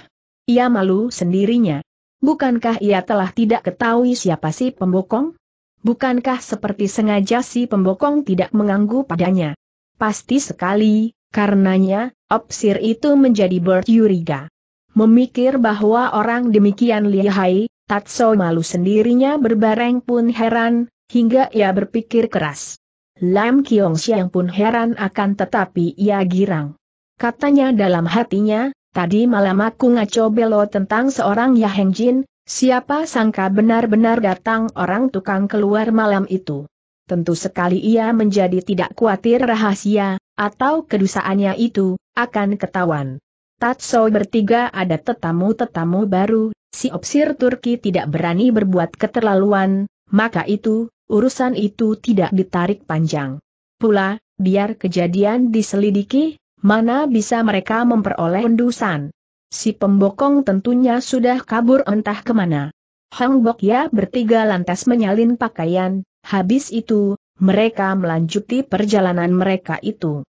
Speaker 1: Ia malu sendirinya. Bukankah ia telah tidak ketahui siapa si pembokong? Bukankah seperti sengaja si pembokong tidak mengganggu padanya? Pasti sekali, karenanya, opsir itu menjadi berjuriga. Memikir bahwa orang demikian lihai, Tatso malu sendirinya berbareng pun heran, hingga ia berpikir keras. Lam Kiong Siang pun heran akan tetapi ia girang. Katanya dalam hatinya, tadi malam aku ngaco belo tentang seorang Yaheng Jin, siapa sangka benar-benar datang orang tukang keluar malam itu. Tentu sekali ia menjadi tidak khawatir rahasia, atau kedusaannya itu, akan ketahuan. Tatso bertiga ada tetamu-tetamu baru, si opsir Turki tidak berani berbuat keterlaluan, maka itu, urusan itu tidak ditarik panjang. Pula, biar kejadian diselidiki, mana bisa mereka memperoleh endusan. Si pembokong tentunya sudah kabur entah kemana. Hang Bok Ya bertiga lantas menyalin pakaian, habis itu, mereka melanjuti perjalanan mereka itu.